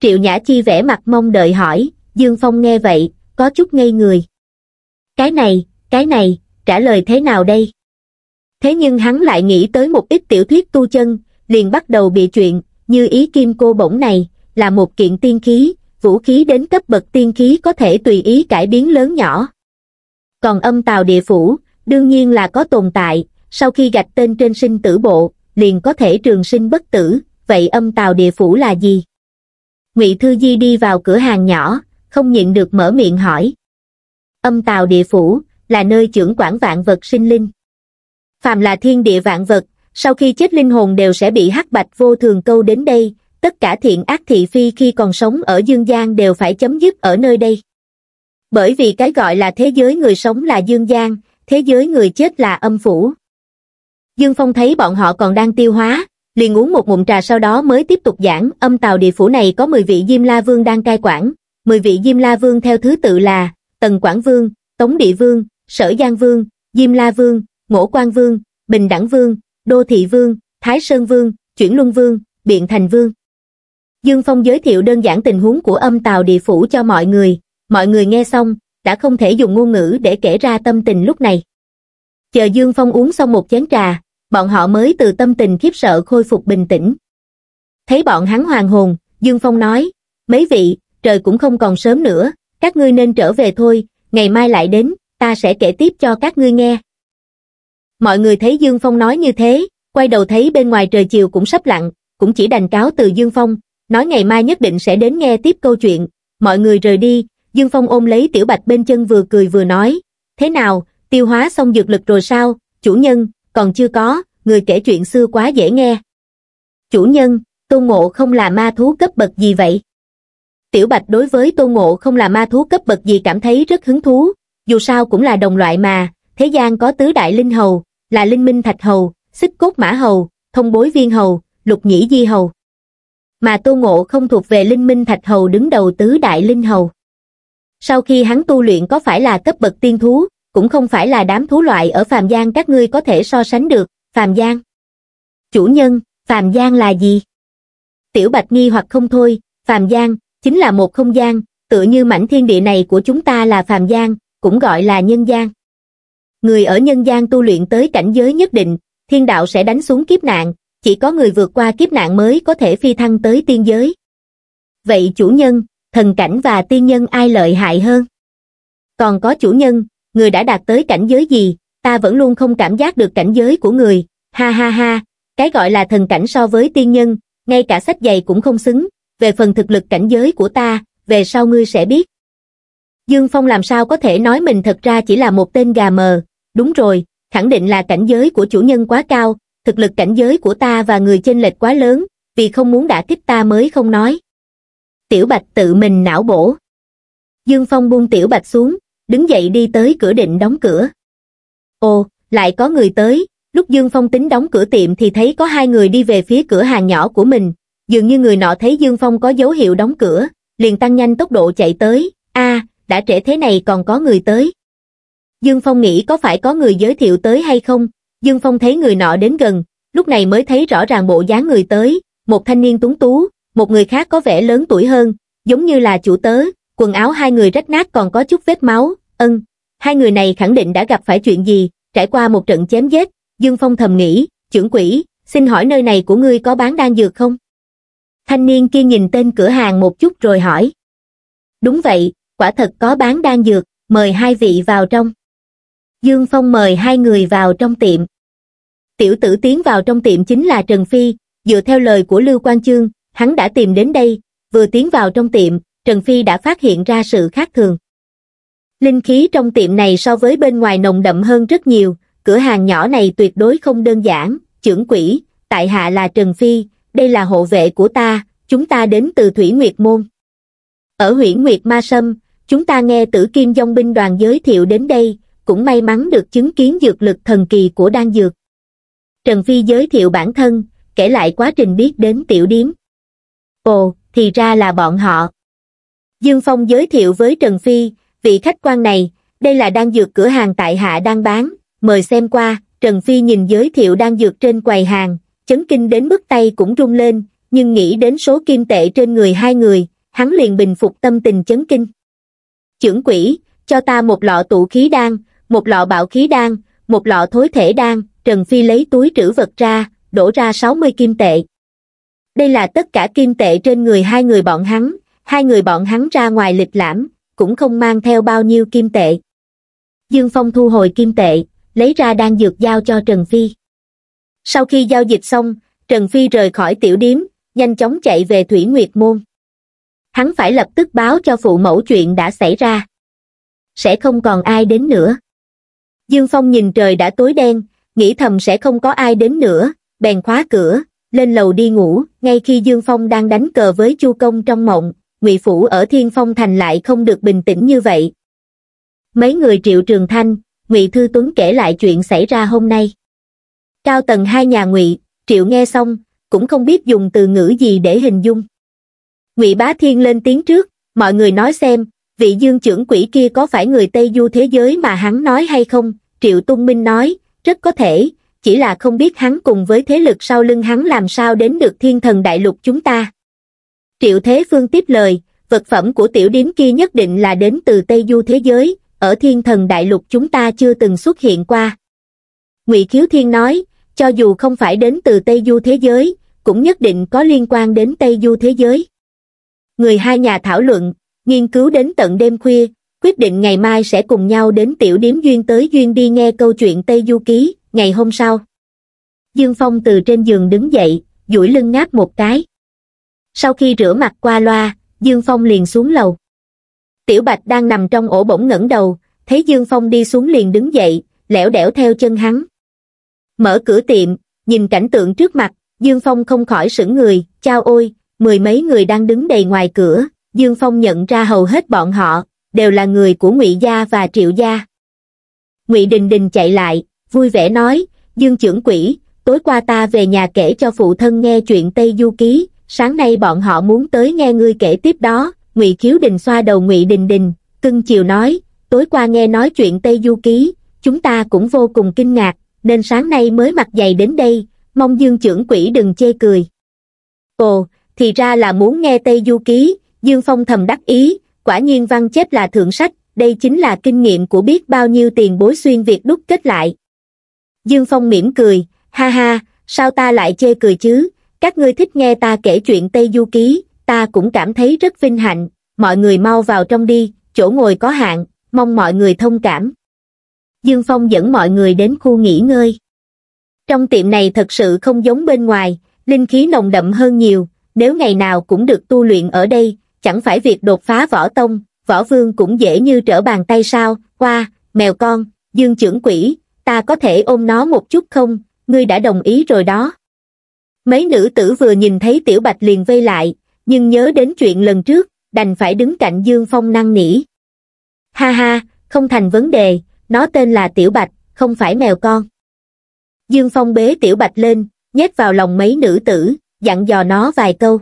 Triệu Nhã Chi vẽ mặt mong đợi hỏi, Dương Phong nghe vậy, có chút ngây người. Cái này, cái này, trả lời thế nào đây? Thế nhưng hắn lại nghĩ tới một ít tiểu thuyết tu chân, liền bắt đầu bị chuyện, như ý kim cô bổng này, là một kiện tiên khí, vũ khí đến cấp bậc tiên khí có thể tùy ý cải biến lớn nhỏ. Còn âm tàu địa phủ, đương nhiên là có tồn tại, sau khi gạch tên trên sinh tử bộ, liền có thể trường sinh bất tử, vậy âm tàu địa phủ là gì? Ngụy Thư Di đi vào cửa hàng nhỏ, không nhịn được mở miệng hỏi. Âm tàu địa phủ, là nơi trưởng quản vạn vật sinh linh. Phàm là thiên địa vạn vật, sau khi chết linh hồn đều sẽ bị hắc bạch vô thường câu đến đây, tất cả thiện ác thị phi khi còn sống ở dương gian đều phải chấm dứt ở nơi đây. Bởi vì cái gọi là thế giới người sống là dương gian, thế giới người chết là âm phủ. Dương Phong thấy bọn họ còn đang tiêu hóa, liền uống một ngụm trà sau đó mới tiếp tục giảng âm tàu địa phủ này có 10 vị Diêm La Vương đang cai quản, 10 vị Diêm La Vương theo thứ tự là Tần Quảng Vương, Tống Địa Vương, Sở Giang Vương, Diêm La Vương, Ngỗ Quang Vương, Bình Đẳng Vương, Đô Thị Vương, Thái Sơn Vương, Chuyển Luân Vương, Biện Thành Vương. Dương Phong giới thiệu đơn giản tình huống của âm tàu địa phủ cho mọi người, mọi người nghe xong, đã không thể dùng ngôn ngữ để kể ra tâm tình lúc này. Chờ Dương Phong uống xong một chén trà, bọn họ mới từ tâm tình khiếp sợ khôi phục bình tĩnh. Thấy bọn hắn hoàng hồn, Dương Phong nói, mấy vị, trời cũng không còn sớm nữa, các ngươi nên trở về thôi, ngày mai lại đến, ta sẽ kể tiếp cho các ngươi nghe. Mọi người thấy Dương Phong nói như thế, quay đầu thấy bên ngoài trời chiều cũng sắp lặng, cũng chỉ đành cáo từ Dương Phong, nói ngày mai nhất định sẽ đến nghe tiếp câu chuyện, mọi người rời đi, Dương Phong ôm lấy Tiểu Bạch bên chân vừa cười vừa nói, thế nào, tiêu hóa xong dược lực rồi sao, chủ nhân, còn chưa có, người kể chuyện xưa quá dễ nghe. Chủ nhân, Tôn Ngộ không là ma thú cấp bậc gì vậy? Tiểu Bạch đối với Tôn Ngộ không là ma thú cấp bậc gì cảm thấy rất hứng thú, dù sao cũng là đồng loại mà, thế gian có tứ đại linh hầu, là linh minh thạch hầu, xích cốt mã hầu, thông bối viên hầu, lục nhĩ di hầu mà Tô Ngộ không thuộc về Linh Minh Thạch Hầu đứng đầu tứ đại Linh Hầu. Sau khi hắn tu luyện có phải là cấp bậc tiên thú, cũng không phải là đám thú loại ở phàm gian các ngươi có thể so sánh được, phàm gian. Chủ nhân, phàm gian là gì? Tiểu Bạch nghi hoặc không thôi, phàm gian, chính là một không gian, tựa như mảnh thiên địa này của chúng ta là phàm gian, cũng gọi là nhân gian. Người ở nhân gian tu luyện tới cảnh giới nhất định, thiên đạo sẽ đánh xuống kiếp nạn, chỉ có người vượt qua kiếp nạn mới có thể phi thăng tới tiên giới. Vậy chủ nhân, thần cảnh và tiên nhân ai lợi hại hơn? Còn có chủ nhân, người đã đạt tới cảnh giới gì, ta vẫn luôn không cảm giác được cảnh giới của người, ha ha ha, cái gọi là thần cảnh so với tiên nhân, ngay cả sách giày cũng không xứng, về phần thực lực cảnh giới của ta, về sau ngươi sẽ biết. Dương Phong làm sao có thể nói mình thật ra chỉ là một tên gà mờ, đúng rồi, khẳng định là cảnh giới của chủ nhân quá cao, thực lực cảnh giới của ta và người chênh lệch quá lớn, vì không muốn đã kích ta mới không nói. Tiểu Bạch tự mình não bổ. Dương Phong buông Tiểu Bạch xuống, đứng dậy đi tới cửa định đóng cửa. Ồ, lại có người tới, lúc Dương Phong tính đóng cửa tiệm thì thấy có hai người đi về phía cửa hàng nhỏ của mình, dường như người nọ thấy Dương Phong có dấu hiệu đóng cửa, liền tăng nhanh tốc độ chạy tới, a đã trễ thế này còn có người tới. Dương Phong nghĩ có phải có người giới thiệu tới hay không, Dương Phong thấy người nọ đến gần, lúc này mới thấy rõ ràng bộ dáng người tới, một thanh niên túng tú, một người khác có vẻ lớn tuổi hơn, giống như là chủ tớ, quần áo hai người rách nát còn có chút vết máu, ân. Hai người này khẳng định đã gặp phải chuyện gì, trải qua một trận chém giết, Dương Phong thầm nghĩ, trưởng quỷ, xin hỏi nơi này của ngươi có bán đan dược không? Thanh niên kia nhìn tên cửa hàng một chút rồi hỏi. Đúng vậy, quả thật có bán đan dược, mời hai vị vào trong. Dương Phong mời hai người vào trong tiệm tiểu tử tiến vào trong tiệm chính là Trần Phi, dựa theo lời của Lưu Quang Chương, hắn đã tìm đến đây, vừa tiến vào trong tiệm, Trần Phi đã phát hiện ra sự khác thường. Linh khí trong tiệm này so với bên ngoài nồng đậm hơn rất nhiều, cửa hàng nhỏ này tuyệt đối không đơn giản, trưởng quỷ, tại hạ là Trần Phi, đây là hộ vệ của ta, chúng ta đến từ Thủy Nguyệt Môn. Ở huyện Nguyệt Ma Sâm, chúng ta nghe tử kim dông binh đoàn giới thiệu đến đây, cũng may mắn được chứng kiến dược lực thần kỳ của đan dược. Trần Phi giới thiệu bản thân, kể lại quá trình biết đến tiểu điếm. Ồ, thì ra là bọn họ. Dương Phong giới thiệu với Trần Phi, vị khách quan này, đây là đang dược cửa hàng tại hạ đang bán, mời xem qua, Trần Phi nhìn giới thiệu đang dược trên quầy hàng, chấn kinh đến mức tay cũng rung lên, nhưng nghĩ đến số kim tệ trên người hai người, hắn liền bình phục tâm tình chấn kinh. Chưởng quỷ, cho ta một lọ tụ khí đan, một lọ bạo khí đan, một lọ thối thể đan, Trần Phi lấy túi trữ vật ra, đổ ra 60 kim tệ. Đây là tất cả kim tệ trên người hai người bọn hắn, hai người bọn hắn ra ngoài lịch lãm, cũng không mang theo bao nhiêu kim tệ. Dương Phong thu hồi kim tệ, lấy ra đan dược giao cho Trần Phi. Sau khi giao dịch xong, Trần Phi rời khỏi tiểu điếm, nhanh chóng chạy về Thủy Nguyệt Môn. Hắn phải lập tức báo cho phụ mẫu chuyện đã xảy ra. Sẽ không còn ai đến nữa. Dương Phong nhìn trời đã tối đen, nghĩ thầm sẽ không có ai đến nữa bèn khóa cửa lên lầu đi ngủ ngay khi dương phong đang đánh cờ với chu công trong mộng ngụy phủ ở thiên phong thành lại không được bình tĩnh như vậy mấy người triệu trường thanh ngụy thư tuấn kể lại chuyện xảy ra hôm nay cao tầng hai nhà ngụy triệu nghe xong cũng không biết dùng từ ngữ gì để hình dung ngụy bá thiên lên tiếng trước mọi người nói xem vị dương trưởng quỷ kia có phải người tây du thế giới mà hắn nói hay không triệu tung minh nói rất có thể, chỉ là không biết hắn cùng với thế lực sau lưng hắn làm sao đến được thiên thần đại lục chúng ta. Triệu Thế Phương tiếp lời, vật phẩm của tiểu điếm kia nhất định là đến từ Tây Du thế giới, ở thiên thần đại lục chúng ta chưa từng xuất hiện qua. Ngụy Khiếu Thiên nói, cho dù không phải đến từ Tây Du thế giới, cũng nhất định có liên quan đến Tây Du thế giới. Người hai nhà thảo luận, nghiên cứu đến tận đêm khuya, quyết định ngày mai sẽ cùng nhau đến tiểu điếm duyên tới duyên đi nghe câu chuyện Tây Du Ký, ngày hôm sau. Dương Phong từ trên giường đứng dậy, duỗi lưng ngáp một cái. Sau khi rửa mặt qua loa, Dương Phong liền xuống lầu. Tiểu Bạch đang nằm trong ổ bỗng ngẩng đầu, thấy Dương Phong đi xuống liền đứng dậy, lẻo đẻo theo chân hắn. Mở cửa tiệm, nhìn cảnh tượng trước mặt, Dương Phong không khỏi sững người, chao ôi, mười mấy người đang đứng đầy ngoài cửa, Dương Phong nhận ra hầu hết bọn họ, đều là người của ngụy gia và triệu gia ngụy đình đình chạy lại vui vẻ nói dương trưởng quỷ tối qua ta về nhà kể cho phụ thân nghe chuyện tây du ký sáng nay bọn họ muốn tới nghe ngươi kể tiếp đó ngụy khiếu đình xoa đầu ngụy đình đình cưng chiều nói tối qua nghe nói chuyện tây du ký chúng ta cũng vô cùng kinh ngạc nên sáng nay mới mặc giày đến đây mong dương trưởng quỷ đừng chê cười ồ thì ra là muốn nghe tây du ký dương phong thầm đắc ý quả nhiên văn chép là thượng sách đây chính là kinh nghiệm của biết bao nhiêu tiền bối xuyên việt đúc kết lại dương phong mỉm cười ha ha sao ta lại chê cười chứ các ngươi thích nghe ta kể chuyện tây du ký ta cũng cảm thấy rất vinh hạnh mọi người mau vào trong đi chỗ ngồi có hạn mong mọi người thông cảm dương phong dẫn mọi người đến khu nghỉ ngơi trong tiệm này thật sự không giống bên ngoài linh khí nồng đậm hơn nhiều nếu ngày nào cũng được tu luyện ở đây chẳng phải việc đột phá võ tông, võ vương cũng dễ như trở bàn tay sao, qua, mèo con, dương trưởng quỷ, ta có thể ôm nó một chút không, ngươi đã đồng ý rồi đó. Mấy nữ tử vừa nhìn thấy tiểu bạch liền vây lại, nhưng nhớ đến chuyện lần trước, đành phải đứng cạnh dương phong năng nỉ. Ha ha, không thành vấn đề, nó tên là tiểu bạch, không phải mèo con. Dương phong bế tiểu bạch lên, nhét vào lòng mấy nữ tử, dặn dò nó vài câu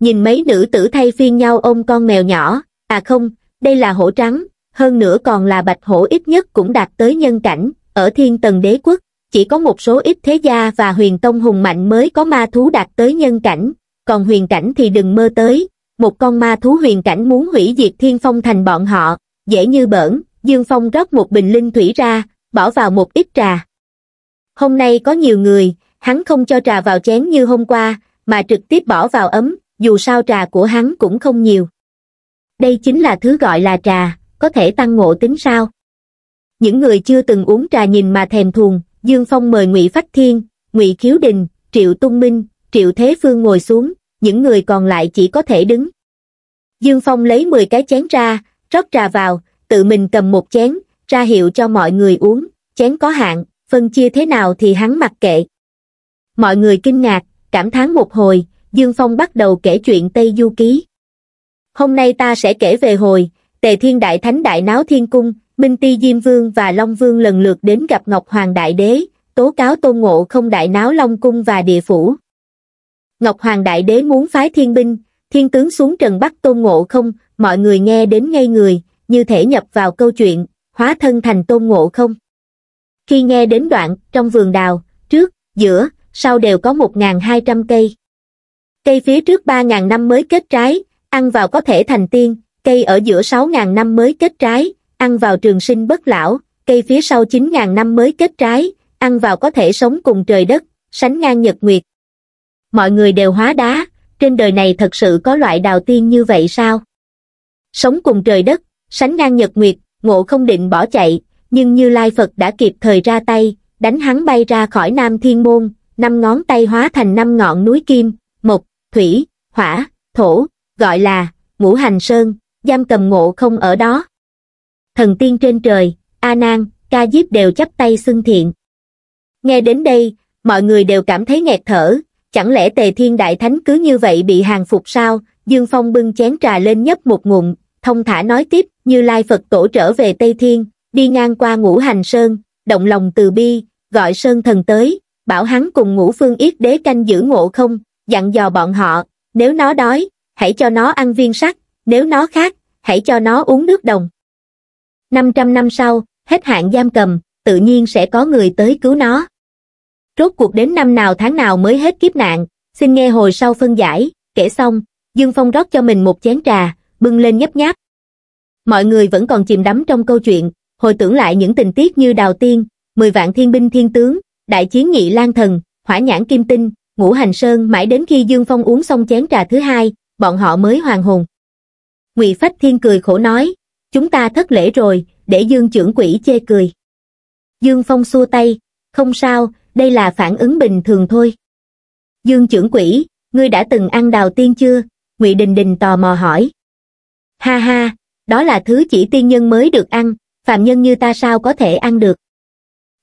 nhìn mấy nữ tử thay phiên nhau ôm con mèo nhỏ, à không, đây là hổ trắng, hơn nữa còn là bạch hổ ít nhất cũng đạt tới nhân cảnh, ở thiên tần đế quốc, chỉ có một số ít thế gia và huyền tông hùng mạnh mới có ma thú đạt tới nhân cảnh, còn huyền cảnh thì đừng mơ tới, một con ma thú huyền cảnh muốn hủy diệt thiên phong thành bọn họ, dễ như bỡn, Dương Phong rót một bình linh thủy ra, bỏ vào một ít trà. Hôm nay có nhiều người, hắn không cho trà vào chén như hôm qua, mà trực tiếp bỏ vào ấm, dù sao trà của hắn cũng không nhiều. Đây chính là thứ gọi là trà, có thể tăng ngộ tính sao? Những người chưa từng uống trà nhìn mà thèm thuồng, Dương Phong mời Ngụy Phách Thiên, Ngụy Khiếu Đình, Triệu Tung Minh, Triệu Thế Phương ngồi xuống, những người còn lại chỉ có thể đứng. Dương Phong lấy 10 cái chén ra, rót trà vào, tự mình cầm một chén, ra hiệu cho mọi người uống, chén có hạn, phân chia thế nào thì hắn mặc kệ. Mọi người kinh ngạc, cảm thán một hồi, Dương Phong bắt đầu kể chuyện Tây Du Ký. Hôm nay ta sẽ kể về hồi, Tề Thiên Đại Thánh Đại Náo Thiên Cung, Minh Ti Diêm Vương và Long Vương lần lượt đến gặp Ngọc Hoàng Đại Đế, tố cáo Tôn Ngộ không Đại Náo Long Cung và Địa Phủ. Ngọc Hoàng Đại Đế muốn phái thiên binh, thiên tướng xuống trần bắt Tôn Ngộ không, mọi người nghe đến ngay người, như thể nhập vào câu chuyện, hóa thân thành Tôn Ngộ không. Khi nghe đến đoạn, trong vườn đào, trước, giữa, sau đều có 1.200 cây. Cây phía trước 3.000 năm mới kết trái, ăn vào có thể thành tiên, cây ở giữa 6.000 năm mới kết trái, ăn vào trường sinh bất lão, cây phía sau 9.000 năm mới kết trái, ăn vào có thể sống cùng trời đất, sánh ngang nhật nguyệt. Mọi người đều hóa đá, trên đời này thật sự có loại đào tiên như vậy sao? Sống cùng trời đất, sánh ngang nhật nguyệt, ngộ không định bỏ chạy, nhưng Như Lai Phật đã kịp thời ra tay, đánh hắn bay ra khỏi Nam Thiên Môn, năm ngón tay hóa thành năm ngọn núi kim, thủy, hỏa, thổ, gọi là ngũ hành sơn, giam cầm ngộ không ở đó. Thần tiên trên trời, A Nan, Ca Diếp đều chắp tay xưng thiện. Nghe đến đây, mọi người đều cảm thấy nghẹt thở, chẳng lẽ Tề Thiên Đại Thánh cứ như vậy bị hàng phục sao? Dương Phong bưng chén trà lên nhấp một ngụm, thông thả nói tiếp, Như Lai Phật Tổ trở về Tây Thiên, đi ngang qua Ngũ Hành Sơn, động lòng từ bi, gọi Sơn Thần tới, bảo hắn cùng Ngũ Phương Yết Đế canh giữ ngộ không, dặn dò bọn họ, nếu nó đói, hãy cho nó ăn viên sắt, nếu nó khát, hãy cho nó uống nước đồng. 500 năm sau, hết hạn giam cầm, tự nhiên sẽ có người tới cứu nó. Rốt cuộc đến năm nào tháng nào mới hết kiếp nạn, xin nghe hồi sau phân giải, kể xong, Dương Phong rót cho mình một chén trà, bưng lên nhấp nháp. Mọi người vẫn còn chìm đắm trong câu chuyện, hồi tưởng lại những tình tiết như đào tiên, 10 vạn thiên binh thiên tướng, đại chiến nhị lang thần, hỏa nhãn kim tinh, ngũ hành sơn mãi đến khi Dương Phong uống xong chén trà thứ hai, bọn họ mới hoàn hồn. Ngụy Phách Thiên cười khổ nói, chúng ta thất lễ rồi, để Dương trưởng quỷ chê cười. Dương Phong xua tay, không sao, đây là phản ứng bình thường thôi. Dương trưởng quỷ, ngươi đã từng ăn đào tiên chưa? Ngụy Đình Đình tò mò hỏi. Ha ha, đó là thứ chỉ tiên nhân mới được ăn, phàm nhân như ta sao có thể ăn được.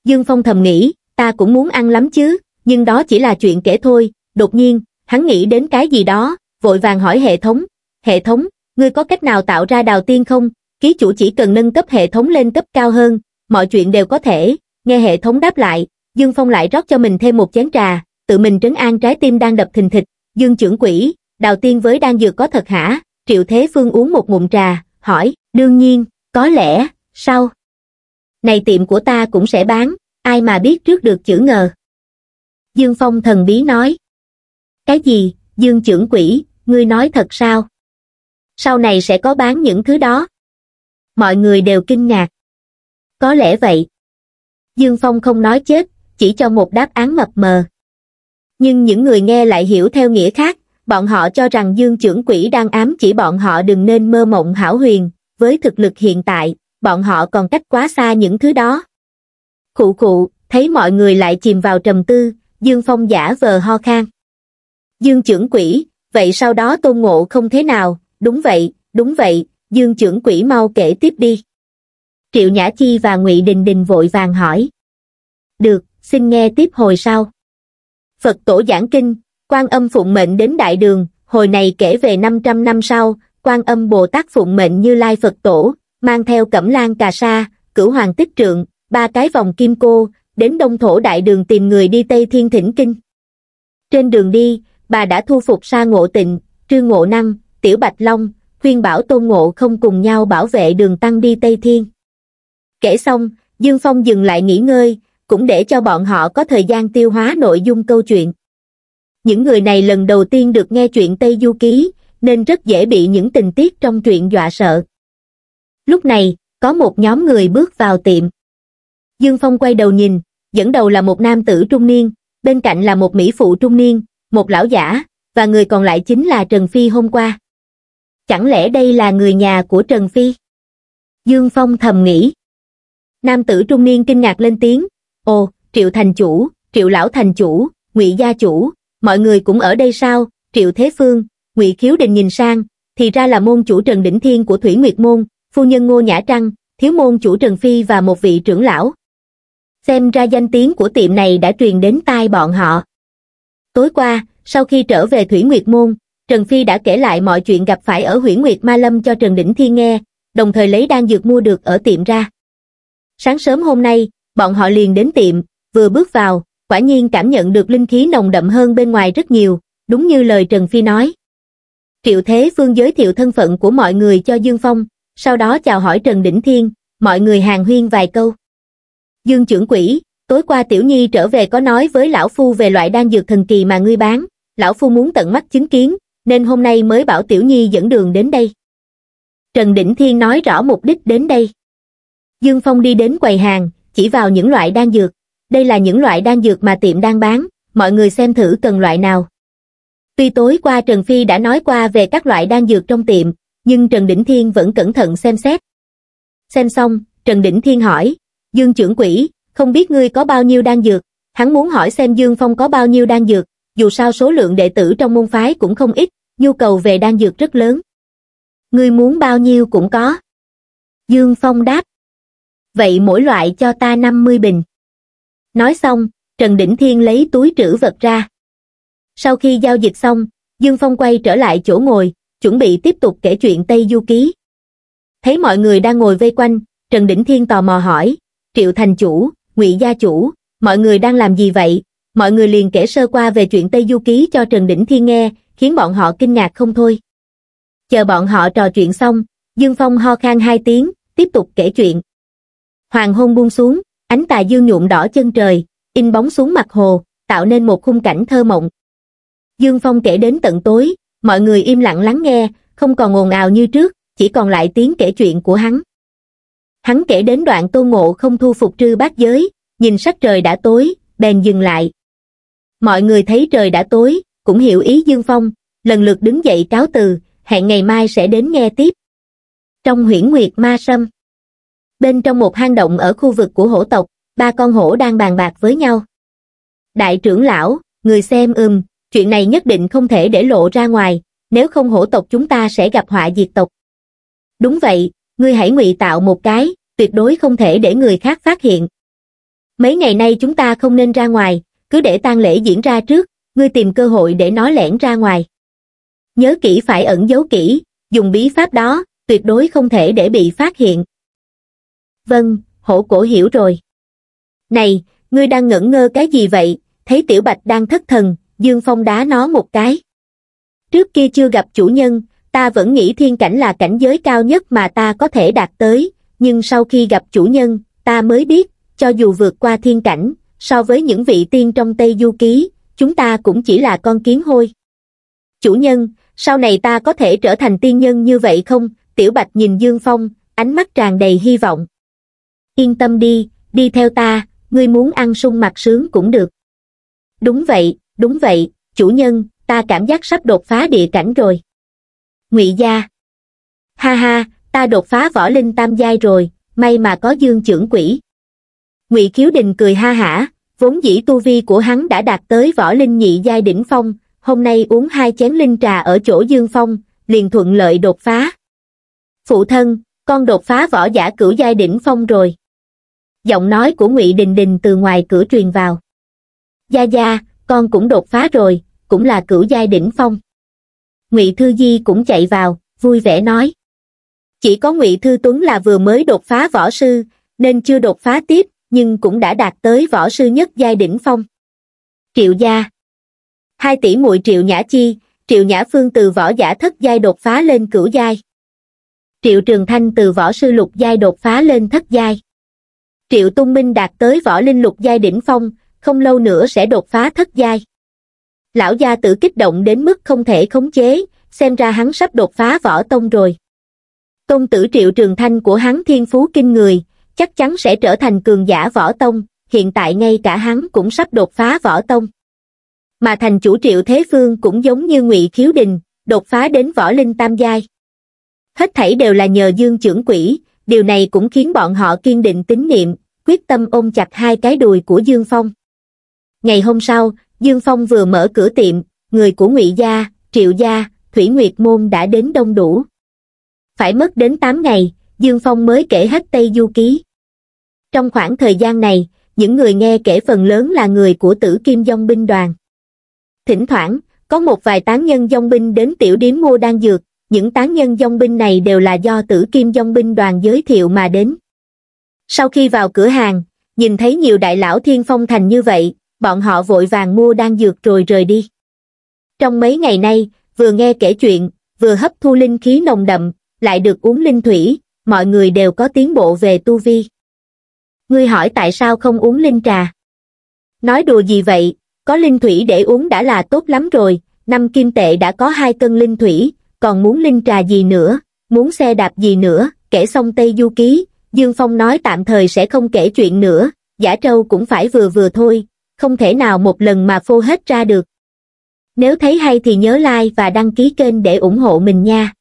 Dương Phong thầm nghĩ, ta cũng muốn ăn lắm chứ, nhưng đó chỉ là chuyện kể thôi, đột nhiên, hắn nghĩ đến cái gì đó, vội vàng hỏi hệ thống, hệ thống, ngươi có cách nào tạo ra đào tiên không, ký chủ chỉ cần nâng cấp hệ thống lên cấp cao hơn, mọi chuyện đều có thể, nghe hệ thống đáp lại, Dương Phong lại rót cho mình thêm một chén trà, tự mình trấn an trái tim đang đập thình thịch, Dương trưởng quỷ, đào tiên với đang dược có thật hả, triệu thế phương uống một ngụm trà, hỏi, đương nhiên, có lẽ, sao? Này tiệm của ta cũng sẽ bán, ai mà biết trước được chữ ngờ. Dương Phong thần bí nói. Cái gì, Dương trưởng quỷ, ngươi nói thật sao? Sau này sẽ có bán những thứ đó. Mọi người đều kinh ngạc. Có lẽ vậy. Dương Phong không nói chết, chỉ cho một đáp án mập mờ. Nhưng những người nghe lại hiểu theo nghĩa khác, bọn họ cho rằng Dương trưởng quỷ đang ám chỉ bọn họ đừng nên mơ mộng hảo huyền, với thực lực hiện tại, bọn họ còn cách quá xa những thứ đó. Khụ khụ, thấy mọi người lại chìm vào trầm tư, Dương Phong giả vờ ho khan. Dương trưởng quỷ, vậy sau đó tôn ngộ không thế nào, đúng vậy, đúng vậy, Dương trưởng quỷ mau kể tiếp đi. Triệu Nhã Chi và ngụy Đình Đình vội vàng hỏi. Được, xin nghe tiếp hồi sau. Phật tổ giảng kinh, quan âm phụng mệnh đến đại đường, hồi này kể về 500 năm sau, quan âm Bồ Tát phụng mệnh như Lai Phật tổ, mang theo cẩm lan cà sa, cửu hoàng tích trượng, ba cái vòng kim cô, đến đông thổ đại đường tìm người đi Tây Thiên Thỉnh Kinh. Trên đường đi, bà đã thu phục Sa Ngộ Tịnh, Trương Ngộ Năng, Tiểu Bạch Long, khuyên bảo Tôn Ngộ không cùng nhau bảo vệ đường tăng đi Tây Thiên. Kể xong, Dương Phong dừng lại nghỉ ngơi, cũng để cho bọn họ có thời gian tiêu hóa nội dung câu chuyện. Những người này lần đầu tiên được nghe chuyện Tây Du Ký, nên rất dễ bị những tình tiết trong truyện dọa sợ. Lúc này, có một nhóm người bước vào tiệm. Dương Phong quay đầu nhìn, dẫn đầu là một nam tử trung niên, bên cạnh là một mỹ phụ trung niên, một lão giả, và người còn lại chính là Trần Phi hôm qua. Chẳng lẽ đây là người nhà của Trần Phi? Dương Phong thầm nghĩ. Nam tử trung niên kinh ngạc lên tiếng, Ồ, Triệu Thành Chủ, Triệu Lão Thành Chủ, ngụy Gia Chủ, mọi người cũng ở đây sao? Triệu Thế Phương, ngụy Khiếu Đình nhìn sang, thì ra là môn chủ Trần Đỉnh Thiên của Thủy Nguyệt Môn, phu nhân Ngô Nhã Trăng, thiếu môn chủ Trần Phi và một vị trưởng lão xem ra danh tiếng của tiệm này đã truyền đến tai bọn họ. Tối qua, sau khi trở về Thủy Nguyệt Môn, Trần Phi đã kể lại mọi chuyện gặp phải ở Hủy Nguyệt Ma Lâm cho Trần Đỉnh Thi nghe, đồng thời lấy đan dược mua được ở tiệm ra. Sáng sớm hôm nay, bọn họ liền đến tiệm, vừa bước vào, quả nhiên cảm nhận được linh khí nồng đậm hơn bên ngoài rất nhiều, đúng như lời Trần Phi nói. Triệu Thế Phương giới thiệu thân phận của mọi người cho Dương Phong, sau đó chào hỏi Trần Đỉnh Thiên, mọi người hàng huyên vài câu. Dương trưởng quỷ, tối qua Tiểu Nhi trở về có nói với Lão Phu về loại đan dược thần kỳ mà ngươi bán, Lão Phu muốn tận mắt chứng kiến, nên hôm nay mới bảo Tiểu Nhi dẫn đường đến đây. Trần Đỉnh Thiên nói rõ mục đích đến đây. Dương Phong đi đến quầy hàng, chỉ vào những loại đan dược, đây là những loại đan dược mà tiệm đang bán, mọi người xem thử cần loại nào. Tuy tối qua Trần Phi đã nói qua về các loại đan dược trong tiệm, nhưng Trần Đỉnh Thiên vẫn cẩn thận xem xét. Xem xong, Trần Đỉnh Thiên hỏi, Dương trưởng quỷ, không biết ngươi có bao nhiêu đan dược, hắn muốn hỏi xem Dương Phong có bao nhiêu đan dược, dù sao số lượng đệ tử trong môn phái cũng không ít, nhu cầu về đan dược rất lớn. Ngươi muốn bao nhiêu cũng có. Dương Phong đáp. Vậy mỗi loại cho ta 50 bình. Nói xong, Trần Đỉnh Thiên lấy túi trữ vật ra. Sau khi giao dịch xong, Dương Phong quay trở lại chỗ ngồi, chuẩn bị tiếp tục kể chuyện Tây Du Ký. Thấy mọi người đang ngồi vây quanh, Trần Đỉnh Thiên tò mò hỏi, Triệu Thành Chủ, ngụy Gia Chủ, mọi người đang làm gì vậy? Mọi người liền kể sơ qua về chuyện Tây Du Ký cho Trần Đỉnh Thiên nghe, khiến bọn họ kinh ngạc không thôi. Chờ bọn họ trò chuyện xong, Dương Phong ho khan hai tiếng, tiếp tục kể chuyện. Hoàng hôn buông xuống, ánh tà dương nhuộm đỏ chân trời, in bóng xuống mặt hồ, tạo nên một khung cảnh thơ mộng. Dương Phong kể đến tận tối, mọi người im lặng lắng nghe, không còn ồn ào như trước, chỉ còn lại tiếng kể chuyện của hắn hắn kể đến đoạn tô ngộ không thu phục trư bát giới nhìn sắc trời đã tối bèn dừng lại mọi người thấy trời đã tối cũng hiểu ý dương phong lần lượt đứng dậy cáo từ hẹn ngày mai sẽ đến nghe tiếp trong huyễn nguyệt ma sâm bên trong một hang động ở khu vực của hổ tộc ba con hổ đang bàn bạc với nhau đại trưởng lão người xem ừm chuyện này nhất định không thể để lộ ra ngoài nếu không hổ tộc chúng ta sẽ gặp họa diệt tộc đúng vậy ngươi hãy ngụy tạo một cái tuyệt đối không thể để người khác phát hiện. Mấy ngày nay chúng ta không nên ra ngoài, cứ để tang lễ diễn ra trước, ngươi tìm cơ hội để nó lẻn ra ngoài. Nhớ kỹ phải ẩn giấu kỹ, dùng bí pháp đó, tuyệt đối không thể để bị phát hiện. Vâng, hổ cổ hiểu rồi. Này, ngươi đang ngẩn ngơ cái gì vậy? Thấy tiểu bạch đang thất thần, Dương Phong đá nó một cái. Trước kia chưa gặp chủ nhân, ta vẫn nghĩ thiên cảnh là cảnh giới cao nhất mà ta có thể đạt tới, nhưng sau khi gặp chủ nhân, ta mới biết, cho dù vượt qua thiên cảnh, so với những vị tiên trong Tây Du Ký, chúng ta cũng chỉ là con kiến hôi. Chủ nhân, sau này ta có thể trở thành tiên nhân như vậy không? Tiểu Bạch nhìn Dương Phong, ánh mắt tràn đầy hy vọng. Yên tâm đi, đi theo ta, ngươi muốn ăn sung mặt sướng cũng được. Đúng vậy, đúng vậy, chủ nhân, ta cảm giác sắp đột phá địa cảnh rồi. Ngụy Gia Ha ha, ta đột phá võ linh tam giai rồi, may mà có dương trưởng quỷ. ngụy kiếu Đình cười ha hả, vốn dĩ tu vi của hắn đã đạt tới võ linh nhị giai đỉnh phong, hôm nay uống hai chén linh trà ở chỗ dương phong, liền thuận lợi đột phá. Phụ thân, con đột phá võ giả cửu giai đỉnh phong rồi. Giọng nói của ngụy Đình Đình từ ngoài cửa truyền vào. Gia Gia, con cũng đột phá rồi, cũng là cửu giai đỉnh phong. ngụy Thư Di cũng chạy vào, vui vẻ nói chỉ có ngụy thư tuấn là vừa mới đột phá võ sư nên chưa đột phá tiếp nhưng cũng đã đạt tới võ sư nhất giai đỉnh phong triệu gia hai tỷ muội triệu nhã chi triệu nhã phương từ võ giả thất giai đột phá lên cửu giai triệu trường thanh từ võ sư lục giai đột phá lên thất giai triệu tung minh đạt tới võ linh lục giai đỉnh phong không lâu nữa sẽ đột phá thất giai lão gia tử kích động đến mức không thể khống chế xem ra hắn sắp đột phá võ tông rồi Tôn tử Triệu Trường Thanh của hắn thiên phú kinh người, chắc chắn sẽ trở thành cường giả võ tông, hiện tại ngay cả hắn cũng sắp đột phá võ tông. Mà thành chủ Triệu Thế Phương cũng giống như ngụy Khiếu Đình, đột phá đến võ linh tam giai. Hết thảy đều là nhờ dương trưởng quỷ, điều này cũng khiến bọn họ kiên định tín niệm, quyết tâm ôm chặt hai cái đùi của Dương Phong. Ngày hôm sau, Dương Phong vừa mở cửa tiệm, người của Ngụy Gia, Triệu Gia, Thủy Nguyệt Môn đã đến đông đủ phải mất đến 8 ngày, Dương Phong mới kể hết Tây Du Ký. Trong khoảng thời gian này, những người nghe kể phần lớn là người của tử kim dông binh đoàn. Thỉnh thoảng, có một vài tán nhân dông binh đến tiểu điếm mua đan dược, những tán nhân dông binh này đều là do tử kim dông binh đoàn giới thiệu mà đến. Sau khi vào cửa hàng, nhìn thấy nhiều đại lão thiên phong thành như vậy, bọn họ vội vàng mua đan dược rồi rời đi. Trong mấy ngày nay, vừa nghe kể chuyện, vừa hấp thu linh khí nồng đậm, lại được uống linh thủy, mọi người đều có tiến bộ về tu vi. Ngươi hỏi tại sao không uống linh trà? Nói đùa gì vậy, có linh thủy để uống đã là tốt lắm rồi, năm kim tệ đã có hai cân linh thủy, còn muốn linh trà gì nữa, muốn xe đạp gì nữa, kể xong Tây Du Ký, Dương Phong nói tạm thời sẽ không kể chuyện nữa, giả trâu cũng phải vừa vừa thôi, không thể nào một lần mà phô hết ra được. Nếu thấy hay thì nhớ like và đăng ký kênh để ủng hộ mình nha.